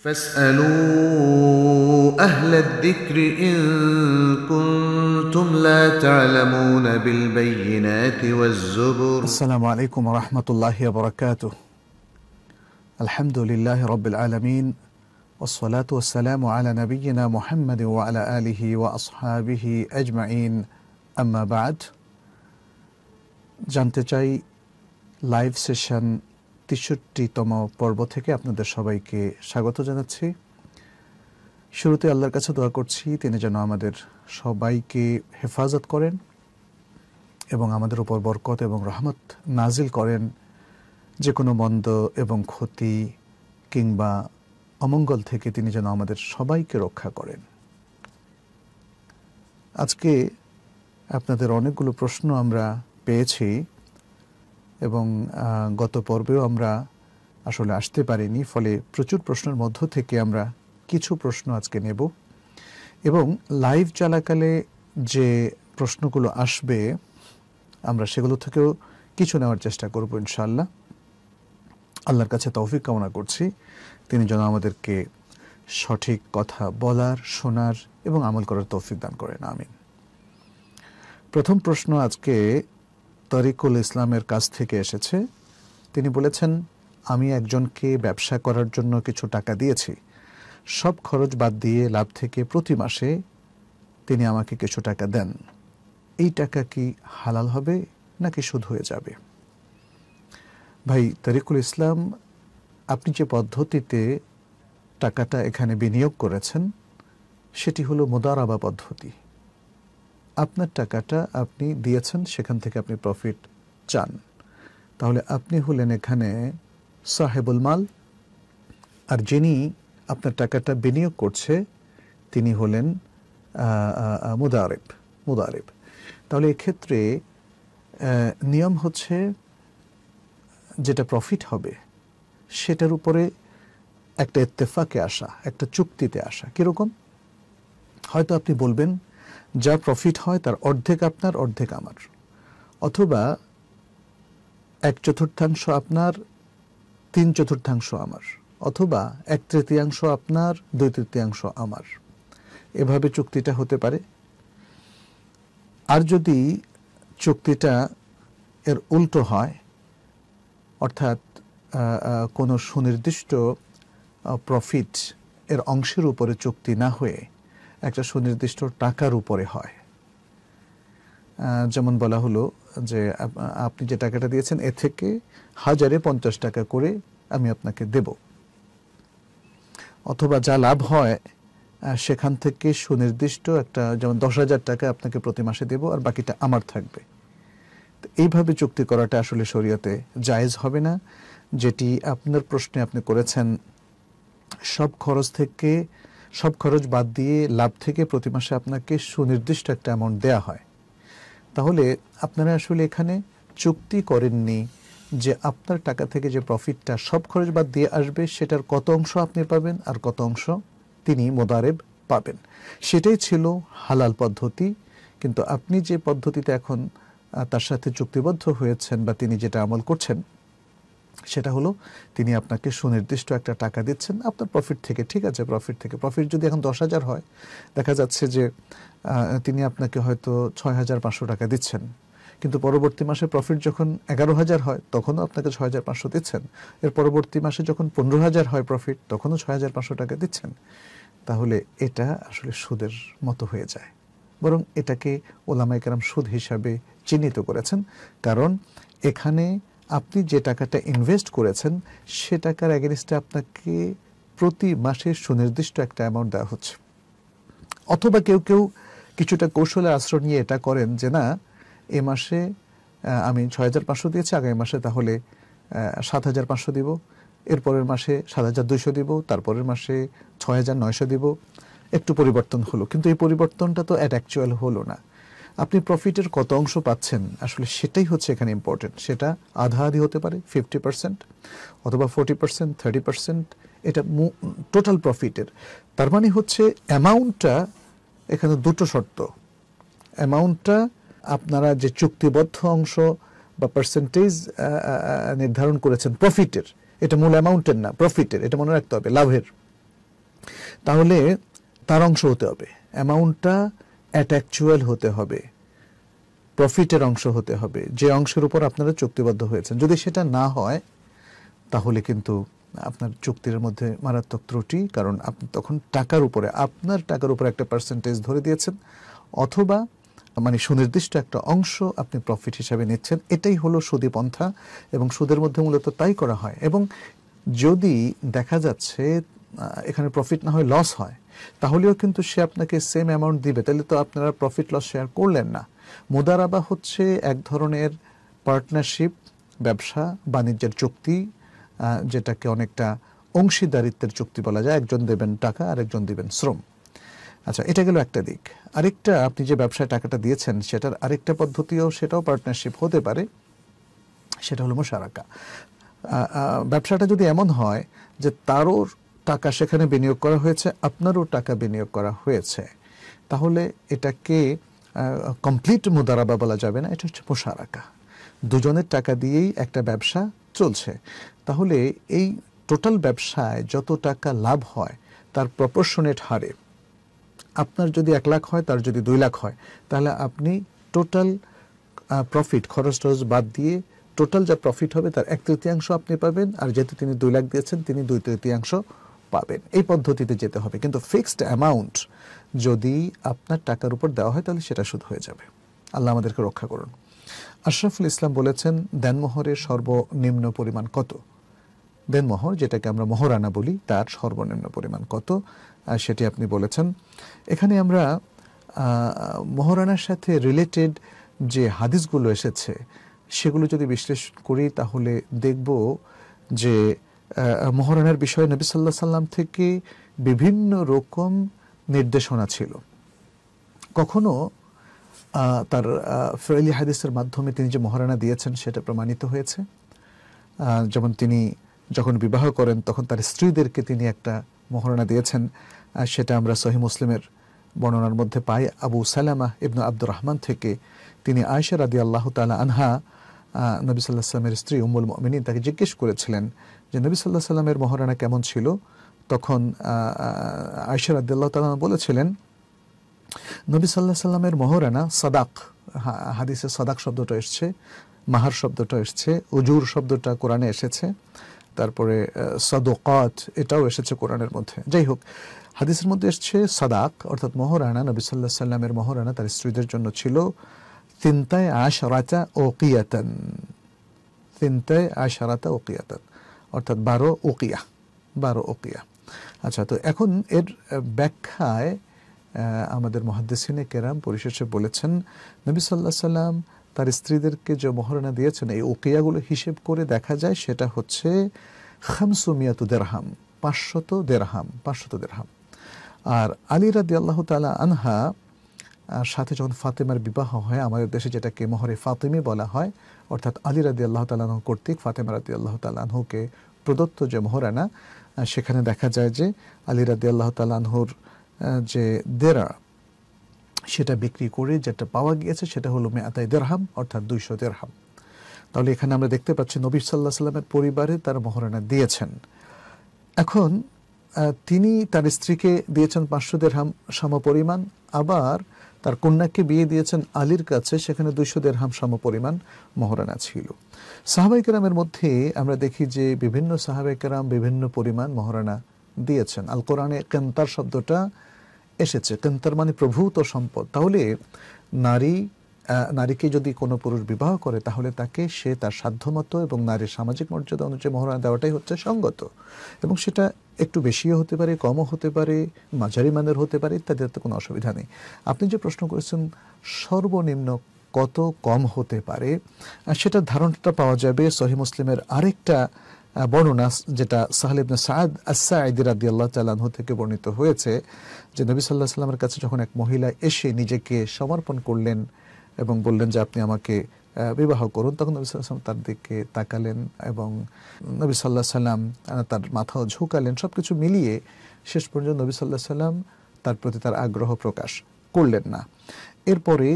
فاسألوا أهل الذكر إن كنتم لا تعلمون بالبينات والزبر السلام عليكم ورحمة الله وبركاته الحمد لله رب العالمين والصلاة والسلام على نبينا محمد وعلى آله وأصحابه أجمعين أما بعد جانتجاي لايف سيشن তেষট্টিতম পর্ব থেকে আপনাদের সবাইকে স্বাগত জানাচ্ছি শুরুতে আল্লাহর কাছে দোয়া করছি তিনি যেন আমাদের সবাইকে হেফাজত করেন এবং আমাদের উপর বরকত এবং রহমত নাজিল করেন যে কোনো মন্দ এবং ক্ষতি কিংবা অমঙ্গল থেকে তিনি যেন আমাদের সবাইকে রক্ষা করেন আজকে আপনাদের অনেকগুলো প্রশ্ন আমরা পেয়েছি এবং গত পর্বেও আমরা আসলে আসতে পারিনি ফলে প্রচুর প্রশ্নের মধ্য থেকে আমরা কিছু প্রশ্ন আজকে নেব এবং লাইভ চলাকালে যে প্রশ্নগুলো আসবে আমরা সেগুলো থেকেও কিছু নেওয়ার চেষ্টা করব ইনশাল্লাহ আল্লাহর কাছে তৌফিক কামনা করছি তিনি যেন আমাদেরকে সঠিক কথা বলার শোনার এবং আমল করার তৌফিক দান করেন আমিন প্রথম প্রশ্ন আজকে তরিকুল ইসলামের কাছ থেকে এসেছে তিনি বলেছেন আমি একজনকে ব্যবসা করার জন্য কিছু টাকা দিয়েছি সব খরচ বাদ দিয়ে লাভ থেকে প্রতি মাসে তিনি আমাকে কিছু টাকা দেন এই টাকা কি হালাল হবে নাকি সুদ হয়ে যাবে ভাই তরিকুল ইসলাম আপনি যে পদ্ধতিতে টাকাটা এখানে বিনিয়োগ করেছেন সেটি হলো মোদারাবা পদ্ধতি আপনার টাকাটা আপনি দিয়েছেন সেখান থেকে আপনি প্রফিট চান তাহলে আপনি হলেন এখানে সাহেবুল মাল আর যিনি আপনার টাকাটা বিনিয়োগ করছে তিনি হলেন মুদারেব মুদারেব তাহলে এক্ষেত্রে নিয়ম হচ্ছে যেটা প্রফিট হবে সেটার উপরে একটা ইত্তেফাকে আসা একটা চুক্তিতে আসা কীরকম হয়তো আপনি বলবেন যা প্রফিট হয় তার অর্ধেক আপনার অর্ধেক আমার অথবা এক চতুর্থাংশ আপনার তিন চতুর্থাংশ আমার অথবা এক তৃতীয়াংশ আপনার দুই তৃতীয়াংশ আমার এভাবে চুক্তিটা হতে পারে আর যদি চুক্তিটা এর উল্টো হয় অর্থাৎ কোনো সুনির্দিষ্ট প্রফিট এর অংশের উপরে চুক্তি না হয়ে একটা সুনির্দিষ্ট টাকার উপরে হয় যেমন বলা হলো যে আপনি যে টাকাটা দিয়েছেন এ থেকে হাজারে পঞ্চাশ টাকা করে আমি আপনাকে দেব অথবা যা লাভ হয় সেখান থেকে সুনির্দিষ্ট একটা যেমন দশ হাজার টাকা আপনাকে প্রতি মাসে দেব আর বাকিটা আমার থাকবে এইভাবে চুক্তি করাটা আসলে শরীয়তে জায়েজ হবে না যেটি আপনার প্রশ্নে আপনি করেছেন সব খরচ থেকে সব খরচ বাদ দিয়ে লাভ থেকে প্রতি মাসে আপনাকে সুনির্দিষ্ট একটা অ্যামাউন্ট দেয়া হয় তাহলে আপনারা আসলে এখানে চুক্তি করেননি যে আপনার টাকা থেকে যে প্রফিটটা সব খরচ বাদ দিয়ে আসবে সেটার কত অংশ আপনি পাবেন আর কত অংশ তিনি মোদারেব পাবেন সেটাই ছিল হালাল পদ্ধতি কিন্তু আপনি যে পদ্ধতিতে এখন তার সাথে চুক্তিবদ্ধ হয়েছেন বা তিনি যেটা আমল করছেন সেটা হলো তিনি আপনাকে সুনির্দিষ্ট একটা টাকা দিচ্ছেন আপনার প্রফিট থেকে ঠিক আছে প্রফিট থেকে প্রফিট যদি এখন দশ হাজার হয় দেখা যাচ্ছে যে তিনি আপনাকে হয়তো ছয় হাজার পাঁচশো টাকা দিচ্ছেন কিন্তু পরবর্তী মাসে প্রফিট যখন এগারো হাজার হয় তখনও আপনাকে ছয় হাজার পাঁচশো দিচ্ছেন এর পরবর্তী মাসে যখন পনেরো হাজার হয় প্রফিট তখনও ছয় হাজার পাঁচশো টাকা দিচ্ছেন তাহলে এটা আসলে সুদের মতো হয়ে যায় বরং এটাকে ওলামাইকার সুদ হিসাবে চিহ্নিত করেছেন কারণ এখানে আপনি যে টাকাটা ইনভেস্ট করেছেন সে টাকার অ্যাগেনিস্টে আপনাকে প্রতি মাসে সুনির্দিষ্ট একটা অ্যামাউন্ট দেওয়া হচ্ছে অথবা কেউ কেউ কিছুটা কৌশলের আশ্রয় নিয়ে এটা করেন যে না এ মাসে আমি ছয় হাজার পাঁচশো দিয়েছি আগামী মাসে তাহলে সাত হাজার পাঁচশো দিব এরপরের মাসে সাত হাজার দুইশো দিব তারপরের মাসে ছয় হাজার নয়শো দিব একটু পরিবর্তন হলো কিন্তু এই পরিবর্তনটা তো অ্যাট অ্যাকচুয়াল হলো না আপনি প্রফিটের কত অংশ পাচ্ছেন আসলে সেটাই হচ্ছে এখানে ইম্পর্টেন্ট সেটা আধা আধি হতে পারে ফিফটি পার্সেন্ট অথবা ফোর্টি পার্সেন্ট থার্টি পার্সেন্ট এটা টোটাল প্রফিটের তার মানে হচ্ছে অ্যামাউন্টটা এখানে দুটো শর্ত অ্যামাউন্টটা আপনারা যে চুক্তিবদ্ধ অংশ বা পার্সেন্টেজ নির্ধারণ করেছেন প্রফিটের এটা মূল অ্যামাউন্টের না প্রফিটের এটা মনে রাখতে হবে লাভের তাহলে তার অংশ হতে হবে অ্যামাউন্টটা অ্যাট্যাকচুয়াল হতে হবে প্রফিটের অংশ হতে হবে যে অংশের উপর আপনারা চুক্তিবদ্ধ হয়েছেন যদি সেটা না হয় তাহলে কিন্তু আপনার চুক্তির মধ্যে মারাত্মক ত্রুটি কারণ আপনি তখন টাকার উপরে আপনার টাকার উপরে একটা পার্সেন্টেজ ধরে দিয়েছেন অথবা মানে সুনির্দিষ্ট একটা অংশ আপনি প্রফিট হিসাবে নিচ্ছেন এটাই হলো সুদি পন্থা এবং সুদের মধ্যে মূলত তাই করা হয় এবং যদি দেখা যাচ্ছে এখানে প্রফিট না হয় লস হয় তাহলেও কিন্তু সে আপনাকে সেম অ্যামাউন্ট দিবে তাহলে তো আপনারা প্রফিট লস শেয়ার করলেন না মুদারাবা হচ্ছে এক ধরনের পার্টনারশিপ ব্যবসা বাণিজ্যের চুক্তি যেটাকে অনেকটা অংশীদারিত্বের চুক্তি বলা যায় একজন দেবেন টাকা আরেকজন দেবেন শ্রম আচ্ছা এটা গেল একটা দিক আরেকটা আপনি যে ব্যবসায় টাকাটা দিয়েছেন সেটার আরেকটা পদ্ধতিও সেটাও পার্টনারশিপ হতে পারে সেটা হলো মোশারাকা ব্যবসাটা যদি এমন হয় যে তারও টাকা সেখানে বিনিয়োগ করা হয়েছে আপনারও টাকা বিনিয়োগ করা হয়েছে তাহলে এটাকে কমপ্লিট মুদারাবা বলা যাবে না এটা হচ্ছে রাখা দুজনের টাকা দিয়েই একটা ব্যবসা চলছে তাহলে এই টোটাল ব্যবসায় যত টাকা লাভ হয় তার প্রপোর্শনেট হারে আপনার যদি এক লাখ হয় তার যদি দুই লাখ হয় তাহলে আপনি টোটাল প্রফিট খরচ টরচ বাদ দিয়ে টোটাল যা প্রফিট হবে তার এক তৃতীয়াংশ আপনি পাবেন আর যেহেতু তিনি দুই লাখ দিয়েছেন তিনি দুই তৃতীয়াংশ পাবেন এই পদ্ধতিতে যেতে হবে কিন্তু ফিক্সড অ্যামাউন্ট যদি আপনার টাকার উপর দেওয়া হয় তাহলে সেটা সুদ হয়ে যাবে আল্লাহ আমাদেরকে রক্ষা করুন আশরাফুল ইসলাম বলেছেন দেনমোহরের সর্বনিম্ন পরিমাণ কত দেনমোহর যেটাকে আমরা মোহরানা বলি তার সর্বনিম্ন পরিমাণ কত সেটি আপনি বলেছেন এখানে আমরা মহরানার সাথে রিলেটেড যে হাদিসগুলো এসেছে সেগুলো যদি বিশ্লেষণ করি তাহলে দেখব যে মহরণের বিষয়ে নবী সাল্লাহ সাল্লাম থেকে বিভিন্ন রকম নির্দেশনা ছিল কখনো তার ফেরলি হাদিসের মাধ্যমে তিনি যে মহারানা দিয়েছেন সেটা প্রমাণিত হয়েছে যেমন তিনি যখন বিবাহ করেন তখন তার স্ত্রীদেরকে তিনি একটা মহারণা দিয়েছেন সেটা আমরা সহি মুসলিমের বর্ণনার মধ্যে পাই আবু সালামা ইবনু আব্দুর রহমান থেকে তিনি আয়সা রাদি আল্লাহ তালা আনহা নবী সাল্লাহ সাল্লামের স্ত্রী উমুল মিনী তাকে জিজ্ঞেস করেছিলেন যে নবী সাল্লাহ সাল্লামের মহারানা কেমন ছিল তখন আয়সার আদাল্লাহ তাল বলেছিলেন নবী সাল্লাহ সাল্লামের মহারানা সাদাক হাদিসে সাদাক শব্দটা এসছে মাহার শব্দটা এসছে উজুর শব্দটা কোরআনে এসেছে তারপরে সদকাত এটাও এসেছে কোরআনের মধ্যে যাই হোক হাদিসের মধ্যে এসছে সাদাক অর্থাৎ মহারানা নবী সাল্লাহ সাল্লামের মহারানা তার স্ত্রীদের জন্য ছিল তিনতায় ও ওকিয়াতান তিনতায় ও ওকিয়াতান অর্থাৎ বারো ওকিয়া বারো ওকিয়া আচ্ছা তো এখন এর ব্যাখ্যায় আমাদের মহাদ্দেশিনে কেরাম পরিশেষে বলেছেন নবী সাল্লাহ সাল্লাম তার স্ত্রীদেরকে যে মহারণা দিয়েছেন এই ওকিয়াগুলো হিসেব করে দেখা যায় সেটা হচ্ছে খামসুমিয়াতু দেরহাম পাঁচশত দেরহাম পাঁচশত দেরহাম আর আলী রাদি আল্লাহ তালা আনহা সাথে যখন ফাতেমার বিবাহ হয় আমাদের দেশে যেটাকে মোহরে ফাতেমি বলা হয় অর্থাৎ আলী রাদি আল্লাহ তালাহ কর্তৃক ফাতেমা রাদি আল্লাহ তালাহকে প্রদত্ত যে মোহরানা সেখানে দেখা যায় যে আলী রাদি আল্লাহ তালাহর যে দেরা সেটা বিক্রি করে যেটা পাওয়া গিয়েছে সেটা হলো মেয়াতাই দেরহাম অর্থাৎ দুইশো দেরহাম তাহলে এখানে আমরা দেখতে পাচ্ছি নবী সাল্লাহ সাল্লামের পরিবারে তার মহরানা দিয়েছেন এখন তিনি তার স্ত্রীকে দিয়েছেন পাঁচশো সম সমপরিমাণ আবার তার কন্যাকে বিয়ে দিয়েছেন আলীর কাছে সেখানে দুইশো দেড়হাম সম পরিমাণ মহারানা ছিল সাহাবাইকেরামের মধ্যে আমরা দেখি যে বিভিন্ন সাহাবাইকেরাম বিভিন্ন পরিমাণ মহারানা দিয়েছেন আল কোরআনে কেন্তার শব্দটা এসেছে কেন্তার মানে প্রভূত সম্পদ তাহলে নারী নারীকে যদি কোনো পুরুষ বিবাহ করে তাহলে তাকে সে তার সাধ্যমতো এবং নারীর সামাজিক মর্যাদা অনুযায়ী মহারণা দেওয়াটাই হচ্ছে সঙ্গত এবং সেটা একটু বেশিও হতে পারে কমও হতে পারে মাঝারি মানের হতে পারে ইত্যাদি তো কোনো অসুবিধা নেই আপনি যে প্রশ্ন করেছেন সর্বনিম্ন কত কম হতে পারে সেটা ধারণাটা পাওয়া যাবে সহি মুসলিমের আরেকটা বর্ণনা যেটা সাহলিবনে সাদ আসাঈদি আদি আল্লাহ তালানহ থেকে বর্ণিত হয়েছে যে নবী সাল্লাহ সাল্লামের কাছে যখন এক মহিলা এসে নিজেকে সমর্পণ করলেন এবং বললেন যে আপনি আমাকে বিবাহ করুন তখন নবী সাল্লাম তার দিকে তাকালেন এবং নবী সাল্লাহ সাল্লাম তার মাথাও ঝুঁকালেন সব কিছু মিলিয়ে শেষ পর্যন্ত নবী সাল্লাহ সাল্লাম তার প্রতি তার আগ্রহ প্রকাশ করলেন না এরপরে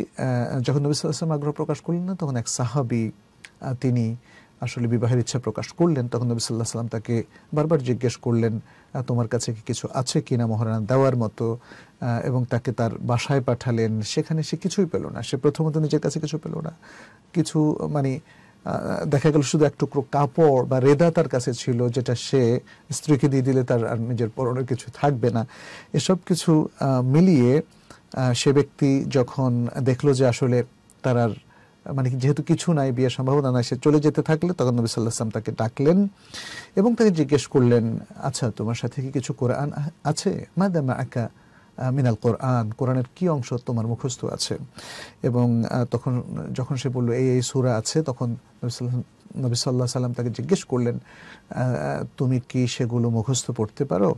যখন নবী সাল্লাহ সাল্লাম আগ্রহ প্রকাশ করলেন না তখন এক সাহাবি তিনি আসলে বিবাহের ইচ্ছা প্রকাশ করলেন তখন নবী সাল্লাহ সাল্লাম তাকে বারবার জিজ্ঞেস করলেন তোমার কাছে কি কিছু আছে কি না মহারানা দেওয়ার মতো এবং তাকে তার বাসায় পাঠালেন সেখানে সে কিছুই পেল না সে প্রথমত নিজের কাছে কিছু পেল না কিছু মানে দেখা গেল শুধু এক টুকরো কাপড় বা রেদা তার কাছে ছিল যেটা সে স্ত্রীকে দিয়ে দিলে তার আর নিজের পরনের কিছু থাকবে না এসব কিছু মিলিয়ে সে ব্যক্তি যখন দেখলো যে আসলে তার আর মানে যেহেতু কিছু নাই বিয়ের সম্ভাবনা নাই সে চলে যেতে থাকলে তখন নবী আসলাম তাকে ডাকলেন এবং তাকে জিজ্ঞেস করলেন আচ্ছা তোমার সাথে কি কিছু কোরআন আছে মাদামা আঁকা মিনাল কোরআন কোরআনের কি অংশ তোমার মুখস্থ আছে এবং তখন যখন সে বলল এই এই সুরা আছে তখন নবী সাল্লাহ সাল্লাম তাকে জিজ্ঞেস করলেন তুমি কি সেগুলো মুখস্থ পড়তে পারো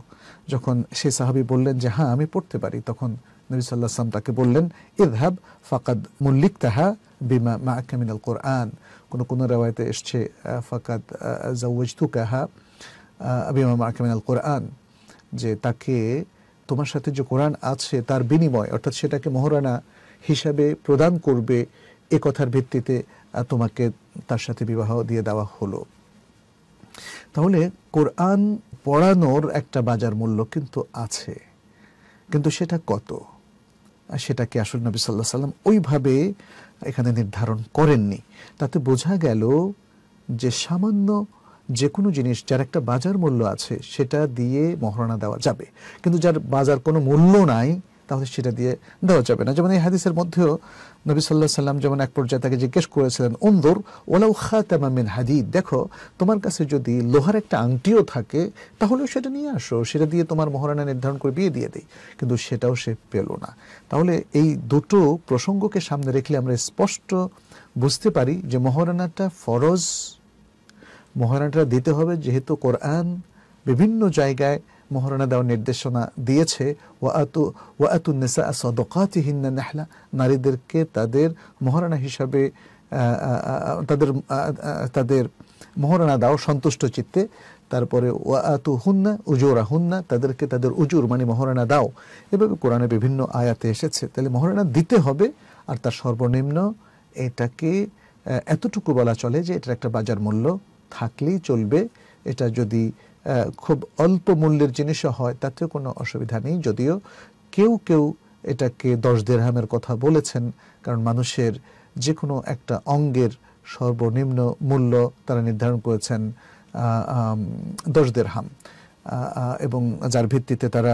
যখন সেই সাহাবি বললেন যে হ্যাঁ আমি পড়তে পারি তখন নবী সাল্লাহ সাল্লাম তাকে বললেন হাব ফাকাদ মল্লিক তাহা বিমা মা আকামিনাল কোরআন কোনো কোনো রেওয়ায়তে এসছে ফাকাদ জাউজু কাহা বিমা মা আকামিনাল কোরআন যে তাকে তোমার সাথে যে কোরআন আছে তার বিনিময় অর্থাৎ সেটাকে মহারানা হিসাবে প্রদান করবে এ কথার ভিত্তিতে তোমাকে তার সাথে বিবাহ দিয়ে দেওয়া হলো তাহলে কোরআন পড়ানোর একটা বাজার মূল্য কিন্তু আছে কিন্তু সেটা কত সেটাকে আসল নবী সাল্লাহ সাল্লাম ওইভাবে এখানে নির্ধারণ করেননি তাতে বোঝা গেল যে সামান্য যে কোনো জিনিস যার একটা বাজার মূল্য আছে সেটা দিয়ে মহারণা দেওয়া যাবে কিন্তু যার বাজার কোনো মূল্য নাই তাহলে সেটা দিয়ে দেওয়া যাবে না যেমন এই হাদিসের মধ্যেও নবী সাল্লাহ সাল্লাম যেমন এক পর্যায়ে তাকে জিজ্ঞেস করেছিলেন উন্দর ওলাউ খাতামামিন হাদিদ দেখো তোমার কাছে যদি লোহার একটা আংটিও থাকে তাহলেও সেটা নিয়ে আসো সেটা দিয়ে তোমার মহারানা নির্ধারণ করে বিয়ে দিয়ে দেই কিন্তু সেটাও সে পেল না তাহলে এই দুটো প্রসঙ্গকে সামনে রেখলে আমরা স্পষ্ট বুঝতে পারি যে মহারানাটা ফরজ মহারানাটা দিতে হবে যেহেতু কোরআন বিভিন্ন জায়গায় মোহরানা দেওয়ার নির্দেশনা দিয়েছে ওয়াতু নারীদেরকে তাদের মহারণা হিসাবে তাদের তাদের মহারণা দাও সন্তুষ্ট চিত্তে তারপরে ওয়াতু হুন্না উজোরা হুন্না তাদেরকে তাদের উজুর মানে মহারণা দাও এভাবে কোরআনে বিভিন্ন আয়াতে এসেছে তাহলে মহারণা দিতে হবে আর তার সর্বনিম্ন এটাকে এতটুকু বলা চলে যে এটার একটা বাজার মূল্য থাকলেই চলবে এটা যদি খুব অল্প মূল্যের জিনিসও হয় তাতে কোনো অসুবিধা নেই যদিও কেউ কেউ এটাকে দশ দেড়হামের কথা বলেছেন কারণ মানুষের যে কোনো একটা অঙ্গের সর্বনিম্ন মূল্য তারা নির্ধারণ করেছেন দশ দেড়হাম এবং যার ভিত্তিতে তারা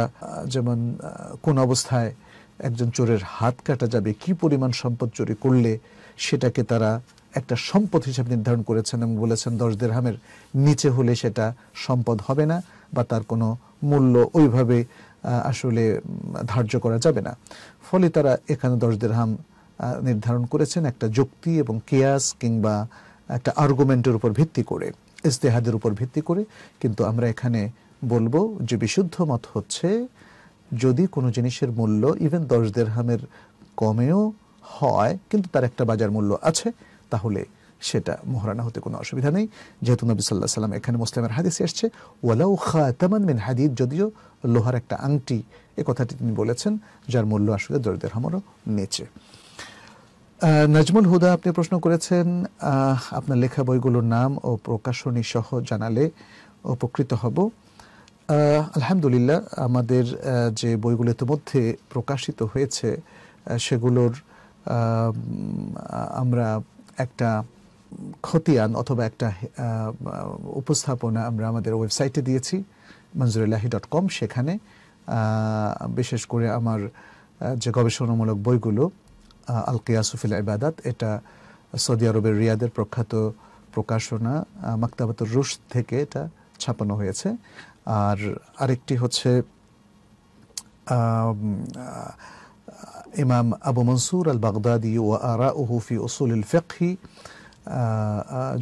যেমন কোন অবস্থায় একজন চোরের হাত কাটা যাবে কি পরিমাণ সম্পদ চুরি করলে সেটাকে তারা একটা সম্পদ হিসেবে নির্ধারণ করেছেন এবং বলেছেন দশ দেড়হামের নিচে হলে সেটা সম্পদ হবে না বা তার কোনো মূল্য ওইভাবে আসলে ধার্য করা যাবে না ফলে তারা এখানে দশ দেড়হাম নির্ধারণ করেছেন একটা যুক্তি এবং কেয়াস কিংবা একটা আর্গুমেন্টের উপর ভিত্তি করে ইস্তেহাদের উপর ভিত্তি করে কিন্তু আমরা এখানে বলবো যে বিশুদ্ধ মত হচ্ছে যদি কোনো জিনিসের মূল্য ইভেন দশ দেড়হামের কমেও হয় কিন্তু তার একটা বাজার মূল্য আছে তাহলে সেটা মহারানা হতে কোনো অসুবিধা নেই যেহেতু নবী সাল্লাহ সাল্লাম এখানে মুসলিমের হাদিসে এসছে ওয়ালাউ খাতামান মিন হাদিদ যদিও লোহার একটা আংটি এ কথাটি তিনি বলেছেন যার মূল্য আসলে দরিদ্র হামারও নিচে নাজমুল হুদা আপনি প্রশ্ন করেছেন আপনার লেখা বইগুলোর নাম ও প্রকাশনী সহ জানালে উপকৃত হব আলহামদুলিল্লাহ আমাদের যে বইগুলো ইতিমধ্যে প্রকাশিত হয়েছে সেগুলোর আমরা একটা খতিয়ান অথবা একটা উপস্থাপনা আমরা আমাদের ওয়েবসাইটে দিয়েছি মঞ্জুরুল্লাহি ডট কম সেখানে বিশেষ করে আমার যে গবেষণামূলক বইগুলো আল কিয়াসুফিল ইবাদাত এটা সৌদি আরবের রিয়াদের প্রখ্যাত প্রকাশনা মাক্তাবাতুর রুশ থেকে এটা ছাপানো হয়েছে আর আরেকটি হচ্ছে ইমাম আবু মনসুর আল বাগদাদি ও আরাউহু ফি উসুল ফিকহি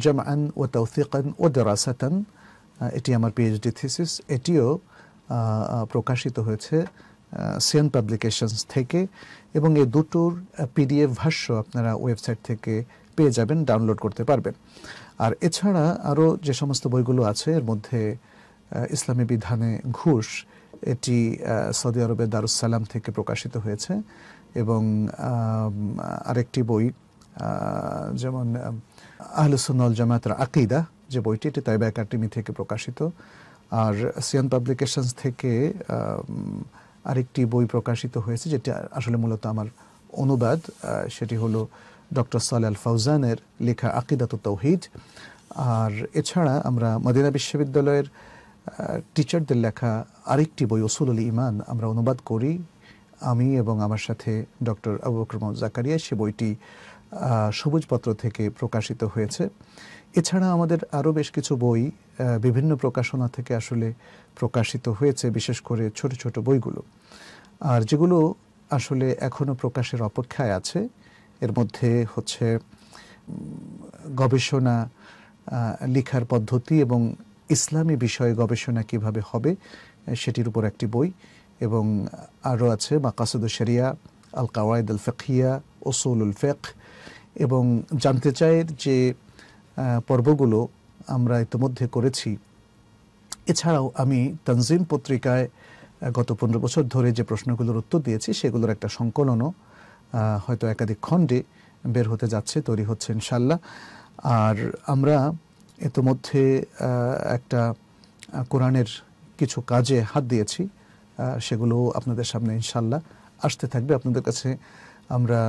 জামান ও তৌফিকান ও দরাসাতান এটি আমার পিএইচডি থিসিস এটিও প্রকাশিত হয়েছে সিয়ান পাবলিকেশনস থেকে এবং এই দুটোর পিডিএফ ভাষ্য আপনারা ওয়েবসাইট থেকে পেয়ে যাবেন ডাউনলোড করতে পারবেন আর এছাড়া আরও যে সমস্ত বইগুলো আছে এর মধ্যে ইসলামী বিধানে ঘুষ এটি সৌদি আরবের দারুসালাম থেকে প্রকাশিত হয়েছে এবং আরেকটি বই যেমন আহলুসুন্নল জামাতের আকিদা যে বইটি এটি তাইবা একাডেমি থেকে প্রকাশিত আর সিয়ান পাবলিকেশনস থেকে আরেকটি বই প্রকাশিত হয়েছে যেটি আসলে মূলত আমার অনুবাদ সেটি হলো ডক্টর সালে আল ফাউজানের লেখা আকিদাত তৌহিদ আর এছাড়া আমরা মদিনা বিশ্ববিদ্যালয়ের টিচারদের লেখা আরেকটি বই ওসুল ইমান আমরা অনুবাদ করি আমি এবং আমার সাথে ডক্টর আবু বকর জাকারিয়া সে বইটি সবুজপত্র থেকে প্রকাশিত হয়েছে এছাড়া আমাদের আরও বেশ কিছু বই বিভিন্ন প্রকাশনা থেকে আসলে প্রকাশিত হয়েছে বিশেষ করে ছোট ছোট বইগুলো আর যেগুলো আসলে এখনও প্রকাশের অপেক্ষায় আছে এর মধ্যে হচ্ছে গবেষণা লেখার পদ্ধতি এবং ইসলামী বিষয়ে গবেষণা কিভাবে হবে সেটির উপর একটি বই এবং আরও আছে মাকাসুদ শরিয়া আল কাওয়ায়দ আল ফেকিয়া ওসুল ফেক এবং জানতে চাই যে পর্বগুলো আমরা ইতিমধ্যে করেছি এছাড়াও আমি তানজিম পত্রিকায় গত পনেরো বছর ধরে যে প্রশ্নগুলোর উত্তর দিয়েছি সেগুলোর একটা সংকলনও হয়তো একাধিক খণ্ডে বের হতে যাচ্ছে তৈরি হচ্ছে ইনশাল্লাহ আর আমরা ইতোমধ্যে একটা কোরআনের কিছু কাজে হাত দিয়েছি সেগুলো আপনাদের সামনে ইনশাল্লাহ আসতে থাকবে আপনাদের কাছে আমরা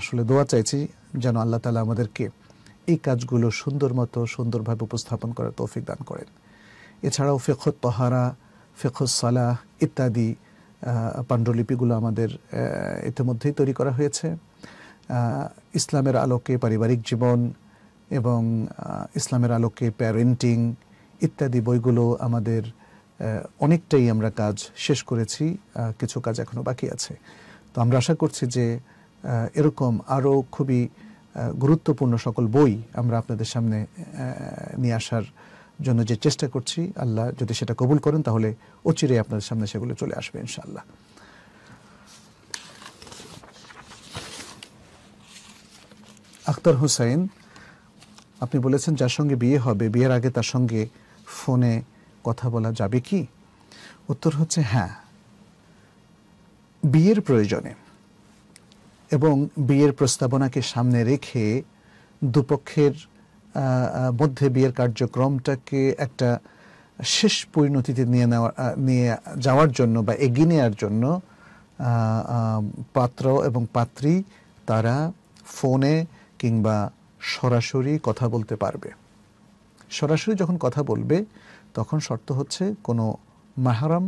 আসলে দোয়া চাইছি যেন আল্লাহ তালা আমাদেরকে এই কাজগুলো সুন্দর মতো সুন্দরভাবে উপস্থাপন করার তৌফিক দান করেন এছাড়াও ফেখত তহারা ফেখত সালাহ ইত্যাদি পাণ্ডুলিপিগুলো আমাদের ইতিমধ্যেই তৈরি করা হয়েছে ইসলামের আলোকে পারিবারিক জীবন এবং ইসলামের আলোকে প্যারেন্টিং ইত্যাদি বইগুলো আমাদের অনেকটাই আমরা কাজ শেষ করেছি কিছু কাজ এখনও বাকি আছে তো আমরা আশা করছি যে এরকম আরও খুবই গুরুত্বপূর্ণ সকল বই আমরা আপনাদের সামনে নিয়ে আসার জন্য যে চেষ্টা করছি আল্লাহ যদি সেটা কবুল করেন তাহলে অচিরে আপনাদের সামনে সেগুলো চলে আসবে ইনশাআল্লাহ আখতার হুসাইন আপনি বলেছেন যার সঙ্গে বিয়ে হবে বিয়ের আগে তার সঙ্গে ফোনে কথা বলা যাবে কি উত্তর হচ্ছে হ্যাঁ বিয়ের প্রয়োজনে এবং বিয়ের প্রস্তাবনাকে সামনে রেখে দুপক্ষের মধ্যে বিয়ের কার্যক্রমটাকে একটা শেষ পরিণতিতে নিয়ে নেওয়া নিয়ে যাওয়ার জন্য বা এগিয়ে নেওয়ার জন্য পাত্র এবং পাত্রী তারা ফোনে কিংবা সরাসরি কথা বলতে পারবে সরাসরি যখন কথা বলবে তখন শর্ত হচ্ছে কোনো মাহারাম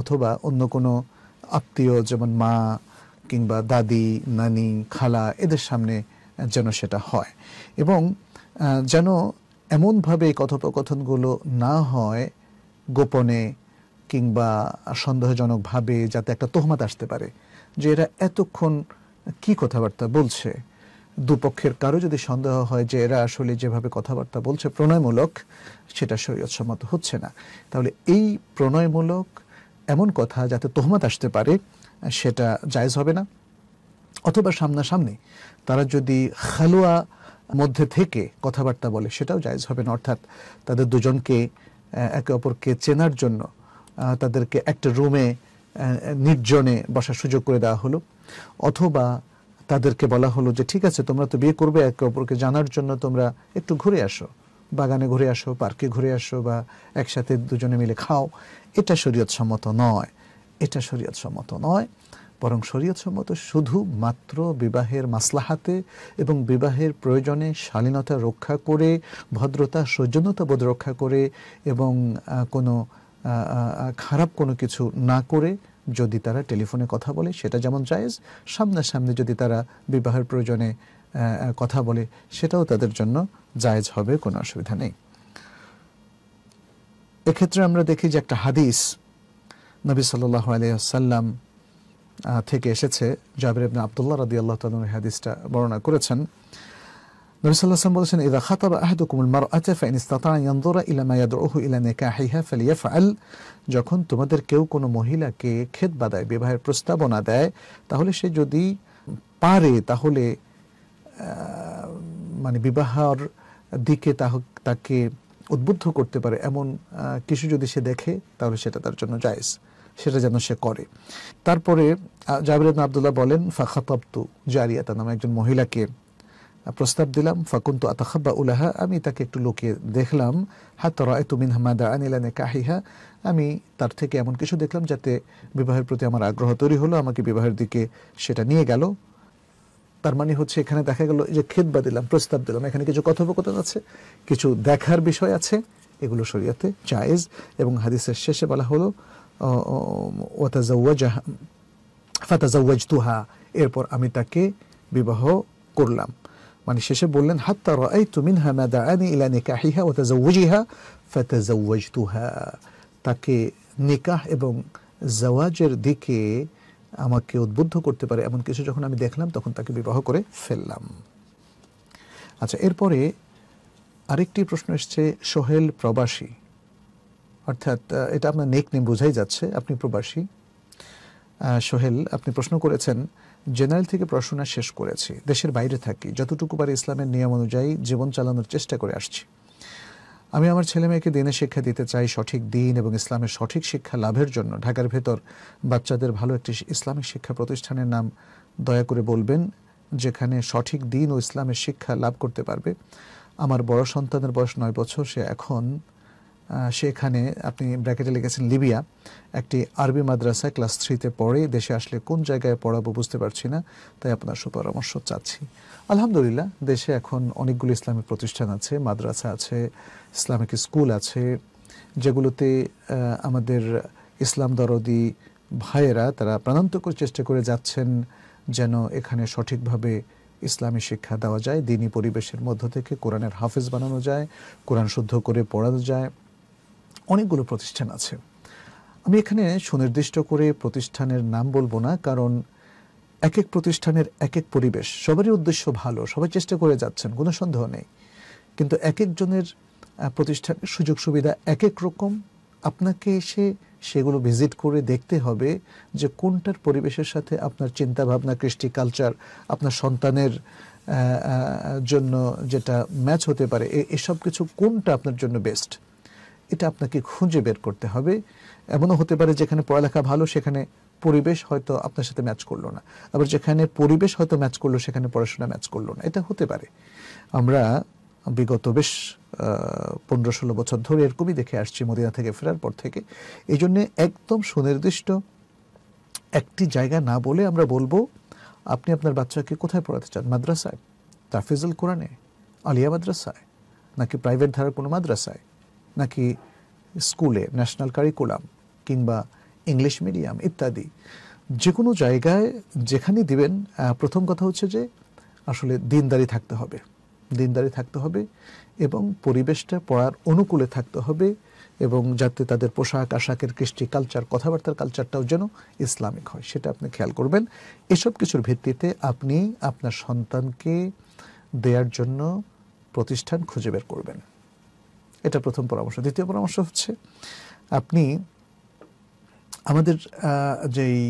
অথবা অন্য কোনো আত্মীয় যেমন মা কিংবা দাদি নানি খালা এদের সামনে যেন সেটা হয় এবং যেন এমনভাবে এই কথোপকথনগুলো না হয় গোপনে কিংবা সন্দেহজনকভাবে যাতে একটা তোহমাত আসতে পারে যে এরা এতক্ষণ কি কথাবার্তা বলছে দুপক্ষের কারো যদি সন্দেহ হয় যে এরা আসলে যেভাবে কথাবার্তা বলছে প্রণয়মূলক সেটা শরীয়তসম্মত হচ্ছে না তাহলে এই প্রণয়মূলক এমন কথা যাতে তোহমত আসতে পারে সেটা জায়জ হবে না অথবা সামনাসামনি তারা যদি খালোয়া মধ্যে থেকে কথাবার্তা বলে সেটাও জায়জ হবে না অর্থাৎ তাদের দুজনকে একে অপরকে চেনার জন্য তাদেরকে একটা রুমে নির্জনে বসার সুযোগ করে দেওয়া হলো অথবা তাদেরকে বলা হলো যে ঠিক আছে তোমরা তো বিয়ে করবে একে অপরকে জানার জন্য তোমরা একটু ঘুরে আসো বাগানে ঘুরে আসো পার্কে ঘুরে আসো বা একসাথে দুজনে মিলে খাও এটা শরীয়ত সম্মত নয় এটা শরীয়ত সম্মত নয় বরং শরীয়ত সম্মত শুধু মাত্র বিবাহের মাসলাহাতে এবং বিবাহের প্রয়োজনে শালীনতা রক্ষা করে ভদ্রতা সৌজন্যতা বোধ রক্ষা করে এবং কোনো খারাপ কোনো কিছু না করে যদি তারা টেলিফোনে কথা বলে সেটা যেমন জায়েজ সামনাসামনি যদি তারা বিবাহের প্রয়োজনে কথা বলে সেটাও তাদের জন্য জায়েজ হবে কোনো অসুবিধা নেই এক্ষেত্রে আমরা দেখি যে একটা হাদিস নবী সাল্লাহ আলিয়াল্লাম থেকে এসেছে জাবির আবদুল্লাহ রাদি আল্লাহ হাদিসটা বর্ণনা করেছেন নবী বলেছেন ইদা খাতাবা আহাদুকুমুল মার আচা ফাইন ইস্তাতা ইয়ানজুরা ইলা মা ইয়াদউহু ইলা নিকাহিহা ফালিয়াফআল যখন তোমাদের কেউ কোনো মহিলাকে খেদ বাদায় বিবাহের প্রস্তাবনা দেয় তাহলে সে যদি পারে তাহলে মানে বিবাহর দিকে তাকে উদ্বুদ্ধ করতে পারে এমন কিছু যদি সে দেখে তাহলে সেটা তার জন্য জায়েজ সেটা যেন সে করে তারপরে জাবির আব্দুল্লাহ বলেন ফাখাতাবতু জারিয়াতা নামে একজন মহিলাকে প্রস্তাব দিলাম ফাকুন্তু আতাখাব্বা উলাহা আমি তাকে একটু লোকে দেখলাম হাত রায় মিন হামাদা আনিলানে কাহিহা আমি তার থেকে এমন কিছু দেখলাম যাতে বিবাহের প্রতি আমার আগ্রহ তৈরি হলো আমাকে বিবাহের দিকে সেটা নিয়ে গেল তার মানে হচ্ছে এখানে দেখা গেল যে খেদবা দিলাম প্রস্তাব দিলাম এখানে কিছু কথোপকথন আছে কিছু দেখার বিষয় আছে এগুলো শরিয়াতে চায়েজ এবং হাদিসের শেষে বলা হলো ওয়াতাজাউয়াজাহ তুহা এরপর আমি তাকে বিবাহ করলাম মানে শেষে বললেন হাত্তা রাআইতু মিনহা মা ইলা নিকাহিহা ওয়া তাযাওয়াজিহা ফাতাযাওয়াজতুহা তাকে নিকাহ এবং জাওয়াজের দিকে আমাকে উদ্বুদ্ধ করতে পারে এমন কিছু যখন আমি দেখলাম তখন তাকে বিবাহ করে ফেললাম আচ্ছা এরপরে আরেকটি প্রশ্ন এসছে সোহেল প্রবাসী অর্থাৎ এটা আপনার নেক নেম বোঝাই যাচ্ছে আপনি প্রবাসী সোহেল আপনি প্রশ্ন করেছেন জেনারেল থেকে পড়াশোনা শেষ করেছি দেশের বাইরে থাকি যতটুকু পারি ইসলামের নিয়ম অনুযায়ী জীবন চালানোর চেষ্টা করে আসছি আমি আমার ছেলে মেয়েকে দিনে শিক্ষা দিতে চাই সঠিক দিন এবং ইসলামের সঠিক শিক্ষা লাভের জন্য ঢাকার ভেতর বাচ্চাদের ভালো একটি ইসলামিক শিক্ষা প্রতিষ্ঠানের নাম দয়া করে বলবেন যেখানে সঠিক দিন ও ইসলামের শিক্ষা লাভ করতে পারবে আমার বড় সন্তানের বয়স নয় বছর সে এখন সেখানে আপনি ব্র্যাকেটে লিখেছেন লিবিয়া একটি আরবি মাদ্রাসা ক্লাস থ্রিতে পড়ে দেশে আসলে কোন জায়গায় পড়াবো বুঝতে পারছি না তাই আপনার সুপরামর্শ চাচ্ছি আলহামদুলিল্লাহ দেশে এখন অনেকগুলো ইসলামিক প্রতিষ্ঠান আছে মাদ্রাসা আছে ইসলামিক স্কুল আছে যেগুলোতে আমাদের ইসলাম দরদি ভাইয়েরা তারা প্রাণান্তকর চেষ্টা করে যাচ্ছেন যেন এখানে সঠিকভাবে ইসলামী শিক্ষা দেওয়া যায় দিনী পরিবেশের মধ্য থেকে কোরআনের হাফেজ বানানো যায় কোরআন শুদ্ধ করে পড়ানো যায় অনেকগুলো প্রতিষ্ঠান আছে আমি এখানে সুনির্দিষ্ট করে প্রতিষ্ঠানের নাম বলবো না কারণ এক এক প্রতিষ্ঠানের এক এক পরিবেশ সবারই উদ্দেশ্য ভালো সবাই চেষ্টা করে যাচ্ছেন কোনো সন্দেহ নেই কিন্তু এক একজনের প্রতিষ্ঠানের সুযোগ সুবিধা এক এক রকম আপনাকে এসে সেগুলো ভিজিট করে দেখতে হবে যে কোনটার পরিবেশের সাথে আপনার চিন্তাভাবনা কৃষ্টি কালচার আপনার সন্তানের জন্য যেটা ম্যাচ হতে পারে এসব কিছু কোনটা আপনার জন্য বেস্ট এটা আপনাকে খুঁজে বের করতে হবে এমনও হতে পারে যেখানে পড়ালেখা ভালো সেখানে পরিবেশ হয়তো আপনার সাথে ম্যাচ করলো না আবার যেখানে পরিবেশ হয়তো ম্যাচ করলো সেখানে পড়াশোনা ম্যাচ করলো না এটা হতে পারে আমরা বিগত বেশ পনেরো ষোলো বছর ধরে এরকমই দেখে আসছি মদিনা থেকে ফেরার পর থেকে এই জন্যে একদম সুনির্দিষ্ট একটি জায়গা না বলে আমরা বলবো আপনি আপনার বাচ্চাকে কোথায় পড়াতে চান মাদ্রাসায় তাফিজুল কোরআনে আলিয়া মাদ্রাসায় নাকি প্রাইভেট ধারার কোনো মাদ্রাসায় নাকি স্কুলে ন্যাশনাল কারিকুলাম কিংবা ইংলিশ মিডিয়াম ইত্যাদি যে কোনো জায়গায় যেখানেই দিবেন প্রথম কথা হচ্ছে যে আসলে দিনদারি থাকতে হবে দিনদারি থাকতে হবে এবং পরিবেশটা পড়ার অনুকূলে থাকতে হবে এবং যাতে তাদের পোশাক আশাকের কৃষ্টি কালচার কথাবার্তার কালচারটাও যেন ইসলামিক হয় সেটা আপনি খেয়াল করবেন এসব কিছুর ভিত্তিতে আপনি আপনার সন্তানকে দেওয়ার জন্য প্রতিষ্ঠান খুঁজে বের করবেন এটা প্রথম পরামর্শ দ্বিতীয় পরামর্শ হচ্ছে আপনি আমাদের যেই